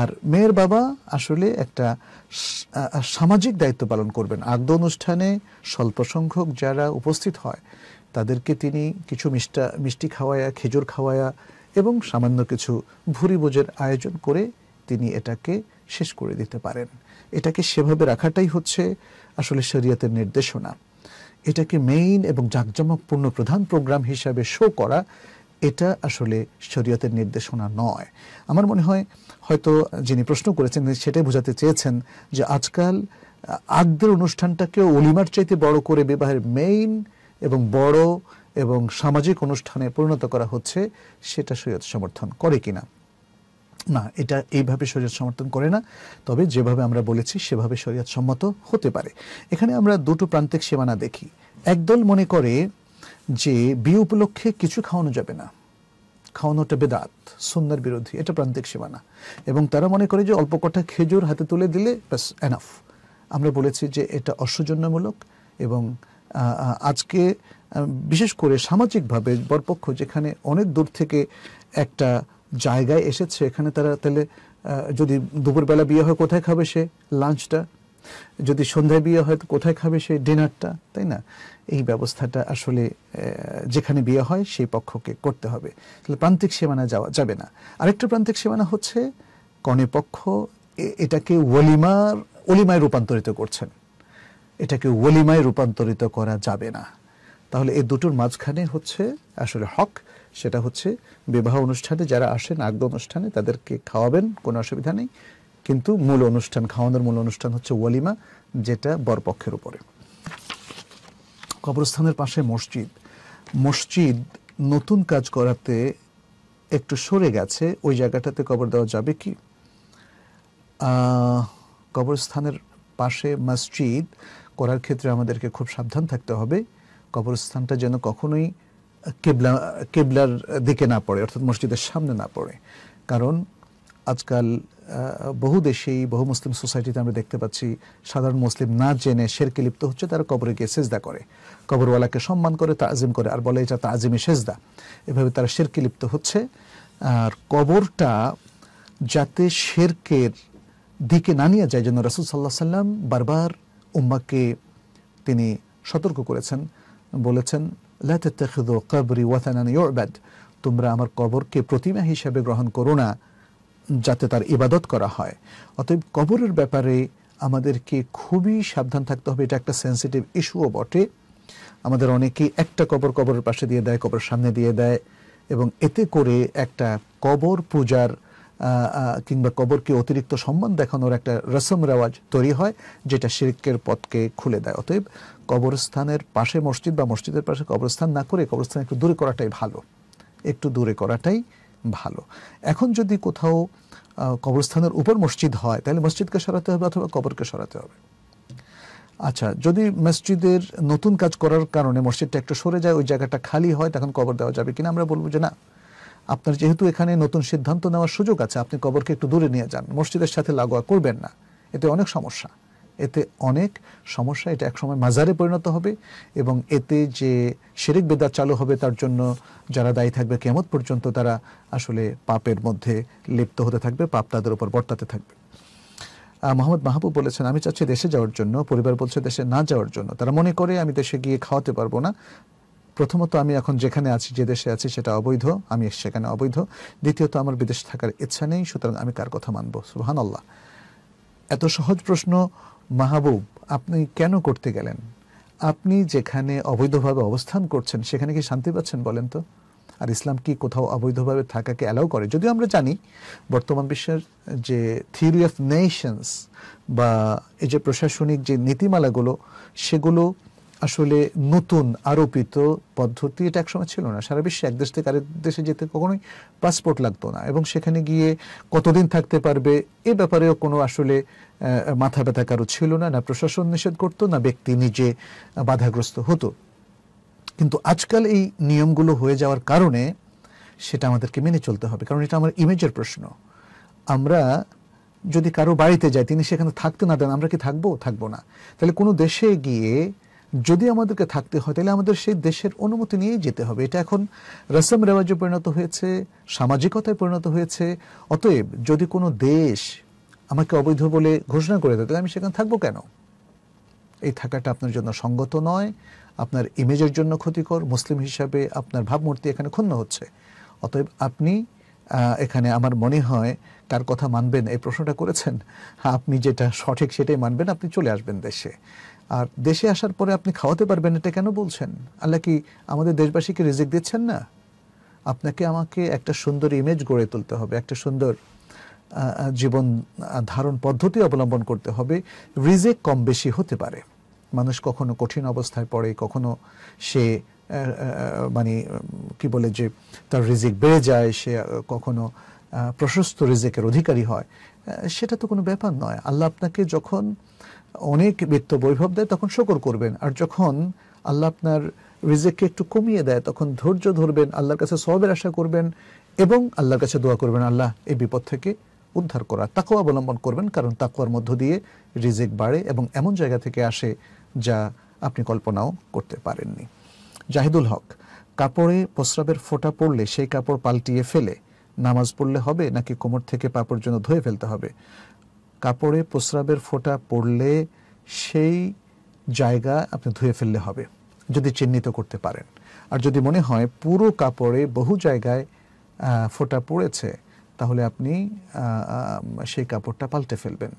আর মেয়ের বাবা আসলে একটা সামাজিক দায়িত্ব পালন করবেন আদ্য অনুষ্ঠানে স্বল্প সংখ্যক যারা উপস্থিত হয় তাদেরকে তিনি কিছু মিষ্টা মিষ্টি খাওয়ায়া খেজুর খাওয়ায়া এবং সামান্য কিছু ভুরি বোঝের আয়োজন করে তিনি এটাকে শেষ করে দিতে পারেন এটাকে সেভাবে রাখাটাই হচ্ছে আসলে শরিয়াতের নির্দেশনা এটাকে মেইন এবং জাঁকজমকপূর্ণ প্রধান প্রোগ্রাম হিসাবে শো করা এটা আসলে শরীয়তের নির্দেশনা নয় আমার মনে হয় হয়তো যিনি প্রশ্ন করেছেন সেটাই বোঝাতে চেয়েছেন যে আজকাল আগদের অনুষ্ঠানটাকেও অলিমার চাইতে বড় করে বিবাহের মেইন এবং বড় এবং সামাজিক অনুষ্ঠানে পরিণত করা হচ্ছে সেটা শরীয়ত সমর্থন করে কি না এটা এইভাবে শরীয়ত সমর্থন করে না তবে যেভাবে আমরা বলেছি সেভাবে শরীয়ত সম্মত হতে পারে এখানে আমরা দুটো প্রান্তিক সীমানা দেখি একদল মনে করে যে বিয়ে উপলক্ষে কিছু খাওয়ানো যাবে না খাওয়ানোটা বেদাত সুন্দর বিরোধী এটা প্রান্তিক সীমানা এবং তারা মনে করে যে অল্প কটা খেজুর হাতে তুলে দিলে ব্যাস এনাফ আমরা বলেছি যে এটা অসৌজন্যমূলক এবং আজকে বিশেষ করে সামাজিকভাবে বরপক্ষ যেখানে অনেক দূর থেকে একটা জায়গায় এসেছে এখানে তারা তাহলে যদি দুপুরবেলা বিয়ে হয় কোথায় খাবে সে লাঞ্চটা যদি সন্ধ্যায় বিয়ে হয় তো কোথায় খাবে সেই ডিনারটা তাই না এই ব্যবস্থাটা আসলে যেখানে বিয়ে হয় সেই পক্ষকে করতে হবে তাহলে প্রান্তিক সীমানা যাওয়া যাবে না আরেকটা প্রান্তিক সীমানা হচ্ছে কনে পক্ষ এটাকে ওলিমার ওলিমায় রূপান্তরিত করছেন এটাকে ওলিমায় রূপান্তরিত করা যাবে না তাহলে এই দুটোর মাঝখানে হচ্ছে আসলে হক সেটা হচ্ছে বিবাহ অনুষ্ঠানে যারা আসেন আজ্ঞা অনুষ্ঠানে তাদেরকে খাওয়াবেন কোনো অসুবিধা নেই কিন্তু মূল অনুষ্ঠান খাওয়ানোর মূল অনুষ্ঠান হচ্ছে ওয়ালিমা যেটা বরপক্ষের উপরে কবরস্থানের পাশে মসজিদ মসজিদ নতুন কাজ করাতে একটু সরে গেছে ওই জায়গাটাতে কবর দেওয়া যাবে কি কবরস্থানের পাশে মসজিদ করার ক্ষেত্রে আমাদেরকে খুব সাবধান থাকতে হবে কবরস্থানটা যেন কখনোই কেবলা কেবলার দিকে না পড়ে অর্থাৎ মসজিদের সামনে না পড়ে কারণ আজকাল বহু দেশেই বহু মুসলিম সোসাইটিতে আমরা দেখতে পাচ্ছি সাধারণ মুসলিম না জেনে শেরকে লিপ্ত হচ্ছে তারা কবরে গিয়ে সেজদা করে কবরওয়ালাকে সম্মান করে তা আজিম করে আর বলে এটা আজিমে সেজদা এভাবে তারা শেরকে লিপ্ত হচ্ছে আর কবরটা যাতে শেরকের দিকে না নিয়ে যায় যেন রাসুল সাল্লাহ সাল্লাম বারবার উম্মাকে তিনি সতর্ক করেছেন বলেছেন লাতেদ কবরি ওয়াতানানি ব্যাড তোমরা আমার কবরকে প্রতিমা হিসাবে গ্রহণ করো না যাতে তার ইবাদত করা হয় অতএব কবরের ব্যাপারে আমাদেরকে খুবই সাবধান থাকতে হবে এটা একটা সেন্সিটিভ ইস্যুও বটে আমাদের অনেকেই একটা কবর কবরের পাশে দিয়ে দেয় কবর সামনে দিয়ে দেয় এবং এতে করে একটা কবর পূজার কিংবা কবরকে অতিরিক্ত সম্মান দেখানোর একটা রসম রেওয়াজ তৈরি হয় যেটা শিরকের পথকে খুলে দেয় অতএব কবরস্থানের পাশে মসজিদ বা মসজিদের পাশে কবরস্থান না করে কবরস্থান একটু দূরে করাটাই ভালো একটু দূরে করাটাই ভালো এখন যদি কোথাও কবরস্থানের উপর মসজিদ হয় তাহলে মসজিদকে সরাতে হবে অথবা কবরকে সরাতে হবে আচ্ছা যদি মসজিদের নতুন কাজ করার কারণে মসজিদটা একটু সরে যায় ওই জায়গাটা খালি হয় তখন কবর দেওয়া যাবে কিনা আমরা বলবো যে না আপনার যেহেতু এখানে নতুন সিদ্ধান্ত নেওয়ার সুযোগ আছে আপনি কবরকে একটু দূরে নিয়ে যান মসজিদের সাথে লাগোয়া করবেন না এতে অনেক সমস্যা এতে অনেক সমস্যা এটা একসময় মাজারে পরিণত হবে এবং এতে যে শেরেক বেদার চালু হবে তার জন্য যারা দায়ী থাকবে কেমত পর্যন্ত তারা আসলে পাপের মধ্যে লিপ্ত হতে থাকবে পাপ তাদের উপর বর্তাতে থাকবে মোহাম্মদ মাহবুব বলেছেন আমি চাচ্ছি দেশে যাওয়ার জন্য পরিবার বলছে দেশে না যাওয়ার জন্য তারা মনে করে আমি দেশে গিয়ে খাওয়াতে পারবো না প্রথমত আমি এখন যেখানে আছি যে দেশে আছি সেটা অবৈধ আমি সেখানে অবৈধ দ্বিতীয়ত আমার বিদেশে থাকার ইচ্ছা নেই সুতরাং আমি কার কথা মানব সুহান আল্লাহ এত সহজ প্রশ্ন মাহবুব আপনি কেন করতে গেলেন আপনি যেখানে অবৈধভাবে অবস্থান করছেন সেখানে কি শান্তি পাচ্ছেন বলেন তো আর ইসলাম কি কোথাও অবৈধভাবে থাকাকে অ্যালাউ করে যদিও আমরা জানি বর্তমান বিশ্বের যে থিওরি অফ নেশনস বা এই যে প্রশাসনিক যে নীতিমালাগুলো সেগুলো আসলে নতুন আরোপিত পদ্ধতি এটা একসময় ছিল না সারা বিশ্বে এক দেশ থেকে আরেক দেশে যেতে কখনোই পাসপোর্ট লাগতো না এবং সেখানে গিয়ে কতদিন থাকতে পারবে এ ব্যাপারেও কোনো আসলে মাথা ব্যথা কারো ছিল না না প্রশাসন নিষেধ করতো না ব্যক্তি নিজে বাধাগ্রস্ত হতো কিন্তু আজকাল এই নিয়মগুলো হয়ে যাওয়ার কারণে সেটা আমাদেরকে মেনে চলতে হবে কারণ এটা আমার ইমেজের প্রশ্ন আমরা যদি কারো বাড়িতে যাই তিনি সেখানে থাকতে না দেন আমরা কি থাকবো থাকবো না তাহলে কোনো দেশে গিয়ে যদি আমাদেরকে থাকতে হয় তাহলে আমাদের সেই দেশের অনুমতি নিয়েই যেতে হবে এটা এখন রসম রেওয়াজে পরিণত হয়েছে সামাজিকতায় পরিণত হয়েছে অতএব যদি কোনো দেশ আমাকে অবৈধ বলে ঘোষণা করে দেয় তাহলে আমি সেখানে থাকবো কেন এই থাকাটা আপনার জন্য সঙ্গত নয় আপনার ইমেজের জন্য ক্ষতিকর মুসলিম হিসাবে আপনার ভাবমূর্তি এখানে ক্ষুণ্ণ হচ্ছে অতএব আপনি এখানে আমার মনে হয় কার কথা মানবেন এই প্রশ্নটা করেছেন আপনি যেটা সঠিক সেটাই মানবেন আপনি চলে আসবেন দেশে আর দেশে আসার পরে আপনি খাওয়াতে পারবেন এটা কেন বলছেন আল্লাহ কি আমাদের দেশবাসীকে রিজিক দিচ্ছেন না আপনাকে আমাকে একটা সুন্দর ইমেজ গড়ে তুলতে হবে একটা সুন্দর জীবন ধারণ পদ্ধতি অবলম্বন করতে হবে রিজেক কম বেশি হতে পারে মানুষ কখনো কঠিন অবস্থায় পড়ে কখনো সে মানে কি বলে যে তার রিজিক বেড়ে যায় সে কখনো প্রশস্ত রিজেকের অধিকারী হয় সেটা তো কোনো ব্যাপার নয় আল্লাহ আপনাকে যখন অনেক বৃত্ত বৈভব দেয় তখন শকর করবেন আর যখন আল্লাহ আপনার রিজেককে একটু কমিয়ে দেয় তখন ধৈর্য ধরবেন আল্লাহর কাছে সবের আশা করবেন এবং আল্লাহর কাছে দোয়া করবেন আল্লাহ এই বিপদ থেকে উদ্ধার করা তাকুয়া অবলম্বন করবেন কারণ তাকুয়ার মধ্য দিয়ে রিজেক বাড়ে এবং এমন জায়গা থেকে আসে যা আপনি কল্পনাও করতে পারেননি জাহিদুল হক কাপড়ে প্রস্রাবের ফোঁটা পড়লে সেই কাপড় পাল্টিয়ে ফেলে নামাজ পড়লে হবে নাকি কোমর থেকে পা পর্যন্ত ধুয়ে ফেলতে হবে কাপড়ে প্রস্রাবের ফোঁটা পড়লে সেই জায়গা আপনি ধুয়ে ফেললে হবে যদি চিহ্নিত করতে পারেন আর যদি মনে হয় পুরো কাপড়ে বহু জায়গায় ফোঁটা পড়েছে তাহলে আপনি সেই কাপড়টা পাল্টে ফেলবেন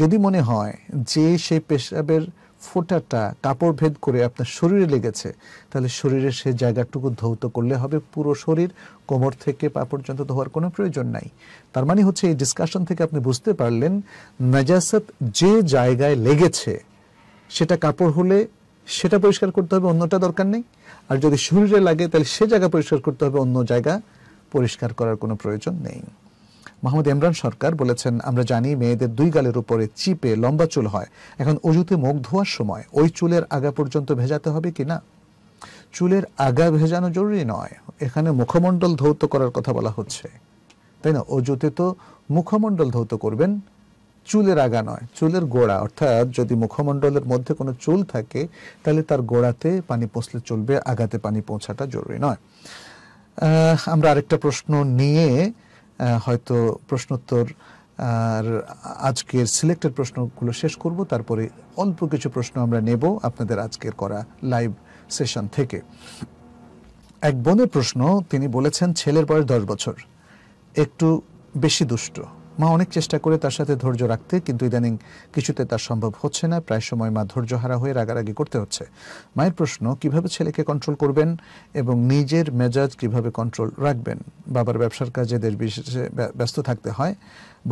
যদি মনে হয় যে সেই পেশাবের ফোটাটা কাপড় ভেদ করে আপনার শরীরে লেগেছে তাহলে শরীরে সে জায়গাটুকু ধৌত করলে হবে পুরো শরীর কোমর থেকে পা পর্যন্ত ধোয়ার কোনো প্রয়োজন নাই তার মানে হচ্ছে এই ডিসকাশন থেকে আপনি বুঝতে পারলেন নাজাসাত যে জায়গায় লেগেছে সেটা কাপড় হলে সেটা পরিষ্কার করতে হবে অন্যটা দরকার নেই আর যদি শরীরে লাগে তাহলে সে জায়গা পরিষ্কার করতে হবে অন্য জায়গা পরিষ্কার করার কোনো প্রয়োজন নেই মোহাম্মদ ইমরান সরকার বলেছেন আমরা জানি মেয়েদের দুই গালের উপরে চিপে লম্বা চুল হয় এখন অজুতে মুখ ধোয়ার সময় ওই চুলের আগা পর্যন্ত ভেজাতে হবে কি না চুলের আগা ভেজানো জরুরি নয় এখানে মুখমণ্ডল ধৌত করার কথা বলা হচ্ছে তাই না অজুতে তো মুখমণ্ডল ধৌত করবেন চুলের আগা নয় চুলের গোড়া অর্থাৎ যদি মুখমণ্ডলের মধ্যে কোনো চুল থাকে তাহলে তার গোড়াতে পানি পৌঁছলে চলবে আগাতে পানি পৌঁছাটা জরুরি নয় আমরা আরেকটা প্রশ্ন নিয়ে হয়তো প্রশ্নোত্তর আর আজকের সিলেক্টেড প্রশ্নগুলো শেষ করব তারপরে অল্প কিছু প্রশ্ন আমরা নেব আপনাদের আজকের করা লাইভ সেশন থেকে এক বোনের প্রশ্ন তিনি বলেছেন ছেলের বয়স দশ বছর একটু বেশি দুষ্ট মা অনেক চেষ্টা করে তার সাথে ধৈর্য রাখতে কিন্তু ইদানিং কিছুতে তার সম্ভব হচ্ছে না প্রায় সময় মা ধৈর্য হারা হয়ে রাগারাগি করতে হচ্ছে মায়ের প্রশ্ন কিভাবে ছেলেকে কন্ট্রোল করবেন এবং নিজের মেজাজ কিভাবে কন্ট্রোল রাখবেন বাবার ব্যবসার কাজে দেশ বিশেষে ব্যস্ত থাকতে হয়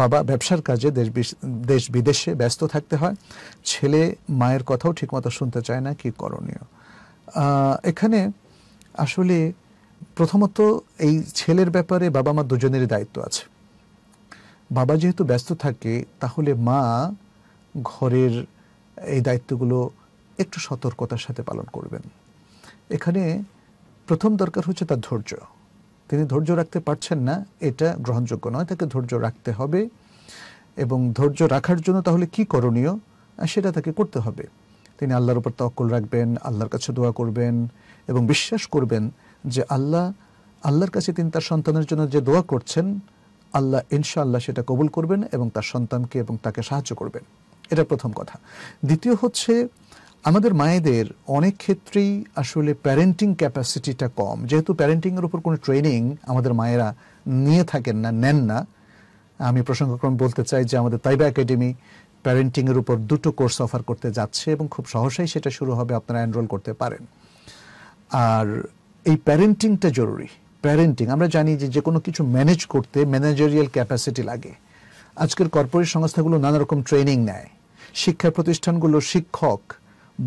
বাবা ব্যবসার কাজে দেশ দেশ বিদেশে ব্যস্ত থাকতে হয় ছেলে মায়ের কথাও ঠিকমতো শুনতে চায় না কি করণীয় এখানে আসলে প্রথমত এই ছেলের ব্যাপারে বাবা মা দুজনেরই দায়িত্ব আছে বাবা যেহেতু ব্যস্ত থাকে তাহলে মা ঘরের এই দায়িত্বগুলো একটু সতর্কতার সাথে পালন করবেন এখানে প্রথম দরকার হচ্ছে তার ধৈর্য তিনি ধৈর্য রাখতে পারছেন না এটা গ্রহণযোগ্য নয় তাকে ধৈর্য রাখতে হবে এবং ধৈর্য রাখার জন্য তাহলে কি করণীয় সেটা তাকে করতে হবে তিনি আল্লাহর উপর তকল রাখবেন আল্লাহর কাছে দোয়া করবেন এবং বিশ্বাস করবেন যে আল্লাহ আল্লাহর কাছে তিনি তার সন্তানের জন্য যে দোয়া করছেন আল্লাহ ইনশাআল্লাহ সেটা কবুল করবেন এবং তার সন্তানকে এবং তাকে সাহায্য করবেন এটা প্রথম কথা দ্বিতীয় হচ্ছে আমাদের মায়েদের অনেক ক্ষেত্রেই আসলে প্যারেন্টিং ক্যাপাসিটিটা কম যেহেতু প্যারেন্টিংয়ের উপর কোনো ট্রেনিং আমাদের মায়েরা নিয়ে থাকেন না নেন না আমি প্রসঙ্গক্রম বলতে চাই যে আমাদের তাইবা একাডেমি প্যারেন্টিংয়ের উপর দুটো কোর্স অফার করতে যাচ্ছে এবং খুব সহসাই সেটা শুরু হবে আপনারা এনরোল করতে পারেন আর এই প্যারেন্টিংটা জরুরি প্যারেন্টিং আমরা জানি যে যে কোনো কিছু ম্যানেজ করতে ম্যানেজারিয়াল ক্যাপাসিটি লাগে আজকের কর্পোরেট সংস্থাগুলো নানা রকম ট্রেনিং নেয় শিক্ষা প্রতিষ্ঠানগুলো শিক্ষক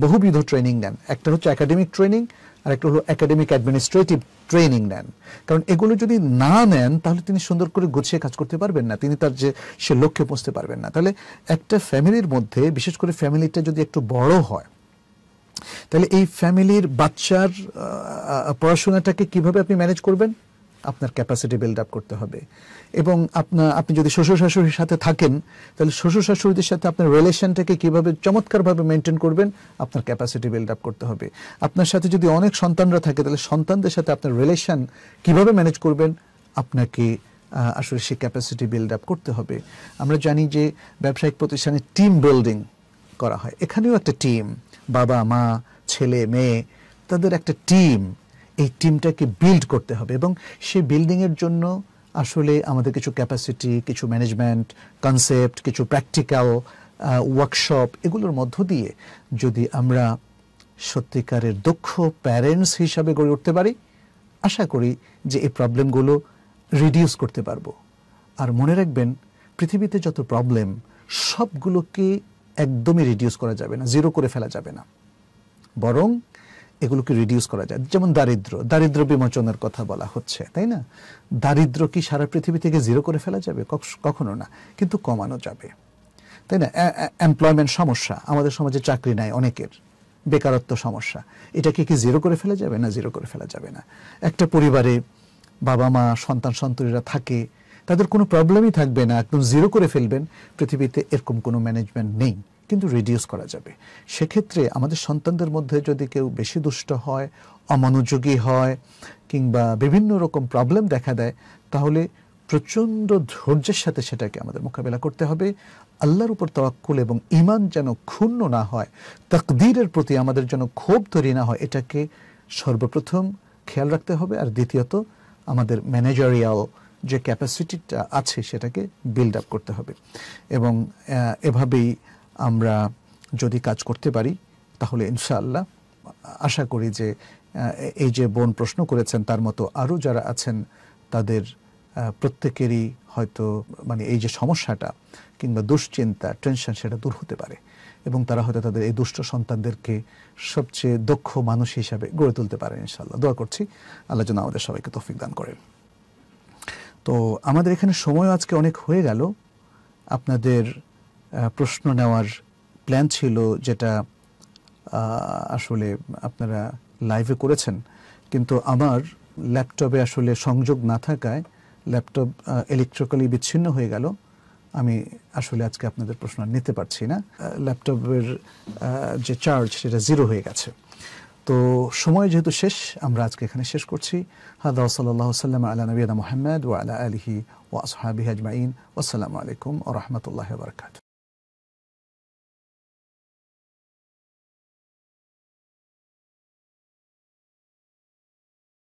বহুবিধ ট্রেনিং নেন একটা হচ্ছে একাডেমিক ট্রেনিং আর একটা হলো একাডেমিক অ্যাডমিনিস্ট্রেটিভ ট্রেনিং নেন কারণ এগুলো যদি না নেন তাহলে তিনি সুন্দর করে গুছিয়ে কাজ করতে পারবেন না তিনি তার যে সে লক্ষ্যে পৌঁছতে পারবেন না তাহলে একটা ফ্যামিলির মধ্যে বিশেষ করে ফ্যামিলিটা যদি একটু বড় হয় তাহলে এই ফ্যামিলির বাচ্চার পড়াশোনাটাকে কিভাবে আপনি ম্যানেজ করবেন আপনার ক্যাপাসিটি বিল্ড আপ করতে হবে এবং আপনার আপনি যদি শ্বশুর শাশুড়ির সাথে থাকেন তাহলে শ্বশুর শাশুড়িদের সাথে আপনার রিলেশনটাকে কীভাবে চমৎকারভাবে মেনটেন করবেন আপনার ক্যাপাসিটি বিল্ড আপ করতে হবে আপনার সাথে যদি অনেক সন্তানরা থাকে তাহলে সন্তানদের সাথে আপনার রিলেশন কিভাবে ম্যানেজ করবেন আপনাকে আসলে সেই ক্যাপাসিটি বিল্ড আপ করতে হবে আমরা জানি যে ব্যবসায়িক প্রতিষ্ঠানে টিম বিল্ডিং করা হয় এখানেও একটা টিম বাবা মা ছেলে মেয়ে তাদের একটা টিম এই টিমটাকে বিল্ড করতে হবে এবং সেই বিল্ডিংয়ের জন্য আসলে আমাদের কিছু ক্যাপাসিটি কিছু ম্যানেজমেন্ট কনসেপ্ট কিছু প্র্যাকটিক্যাল ওয়ার্কশপ এগুলোর মধ্য দিয়ে যদি আমরা সত্যিকারের দক্ষ প্যারেন্টস হিসাবে গড়ে উঠতে পারি আশা করি যে এই প্রবলেমগুলো রিডিউস করতে পারবো আর মনে রাখবেন পৃথিবীতে যত প্রবলেম সবগুলোকে একদমই রিডিউস করা যাবে না জিরো করে ফেলা যাবে না বরং এগুলোকে রিডিউস করা যায় যেমন দারিদ্র দারিদ্র বিমোচনের কথা বলা হচ্ছে তাই না দারিদ্র কি সারা পৃথিবী থেকে জিরো করে ফেলা যাবে কখনো না কিন্তু কমানো যাবে তাই না এমপ্লয়মেন্ট সমস্যা আমাদের সমাজে চাকরি নাই অনেকের বেকারত্ব সমস্যা এটাকে কি জিরো করে ফেলা যাবে না জিরো করে ফেলা যাবে না একটা পরিবারে বাবা মা সন্তান সন্তরীরা থাকে তাদের কোনো প্রবলেমই থাকবে না একদম জিরো করে ফেলবেন পৃথিবীতে এরকম কোনো ম্যানেজমেন্ট নেই কিন্তু রিডিউস করা যাবে সেক্ষেত্রে আমাদের সন্তানদের মধ্যে যদি কেউ বেশি দুষ্ট হয় অমনোযোগী হয় কিংবা বিভিন্ন রকম প্রবলেম দেখা দেয় তাহলে প্রচণ্ড ধৈর্যের সাথে সেটাকে আমাদের মোকাবেলা করতে হবে আল্লাহর উপর তওয়াক্কুল এবং ইমান যেন ক্ষুণ্ণ না হয় তাকদীরের প্রতি আমাদের যেন ক্ষোভ তৈরি না হয় এটাকে সর্বপ্রথম খেয়াল রাখতে হবে আর দ্বিতীয়ত আমাদের ম্যানেজারিয়াল যে ক্যাপাসিটিটা আছে সেটাকে বিল্ড আপ করতে হবে এবং এভাবেই আমরা যদি কাজ করতে পারি তাহলে ইনশাআল্লাহ আশা করি যে এই যে বোন প্রশ্ন করেছেন তার মতো আরও যারা আছেন তাদের প্রত্যেকেরই হয়তো মানে এই যে সমস্যাটা কিংবা দুশ্চিন্তা টেনশন সেটা দূর হতে পারে এবং তারা হয়তো তাদের এই দুষ্ট সন্তানদেরকে সবচেয়ে দক্ষ মানুষ হিসাবে গড়ে তুলতে পারে ইনশাল্লাহ দোয়া করছি আল্লাহ যেন আমাদের সবাইকে তৌফিক দান করেন তো আমাদের এখানে সময় আজকে অনেক হয়ে গেল আপনাদের প্রশ্ন নেওয়ার প্ল্যান ছিল যেটা আসলে আপনারা লাইভে করেছেন কিন্তু আমার ল্যাপটপে আসলে সংযোগ না থাকায় ল্যাপটপ ইলেকট্রিক্যালি বিচ্ছিন্ন হয়ে গেল আমি আসলে আজকে আপনাদের প্রশ্ন নিতে পারছি না ল্যাপটপের যে চার্জ সেটা জিরো হয়ে গেছে তো সময় যেহেতু শেষ আমরা আজকে এখানে শেষ করছি হাদা সাল্লাহ সাল্লাম আলা নবীনা মোহাম্মদ ও আলা আলহি ও আসহাবি আজমাইন আসসালামু আলাইকুম ও রহমতুল্লাহ বরকাত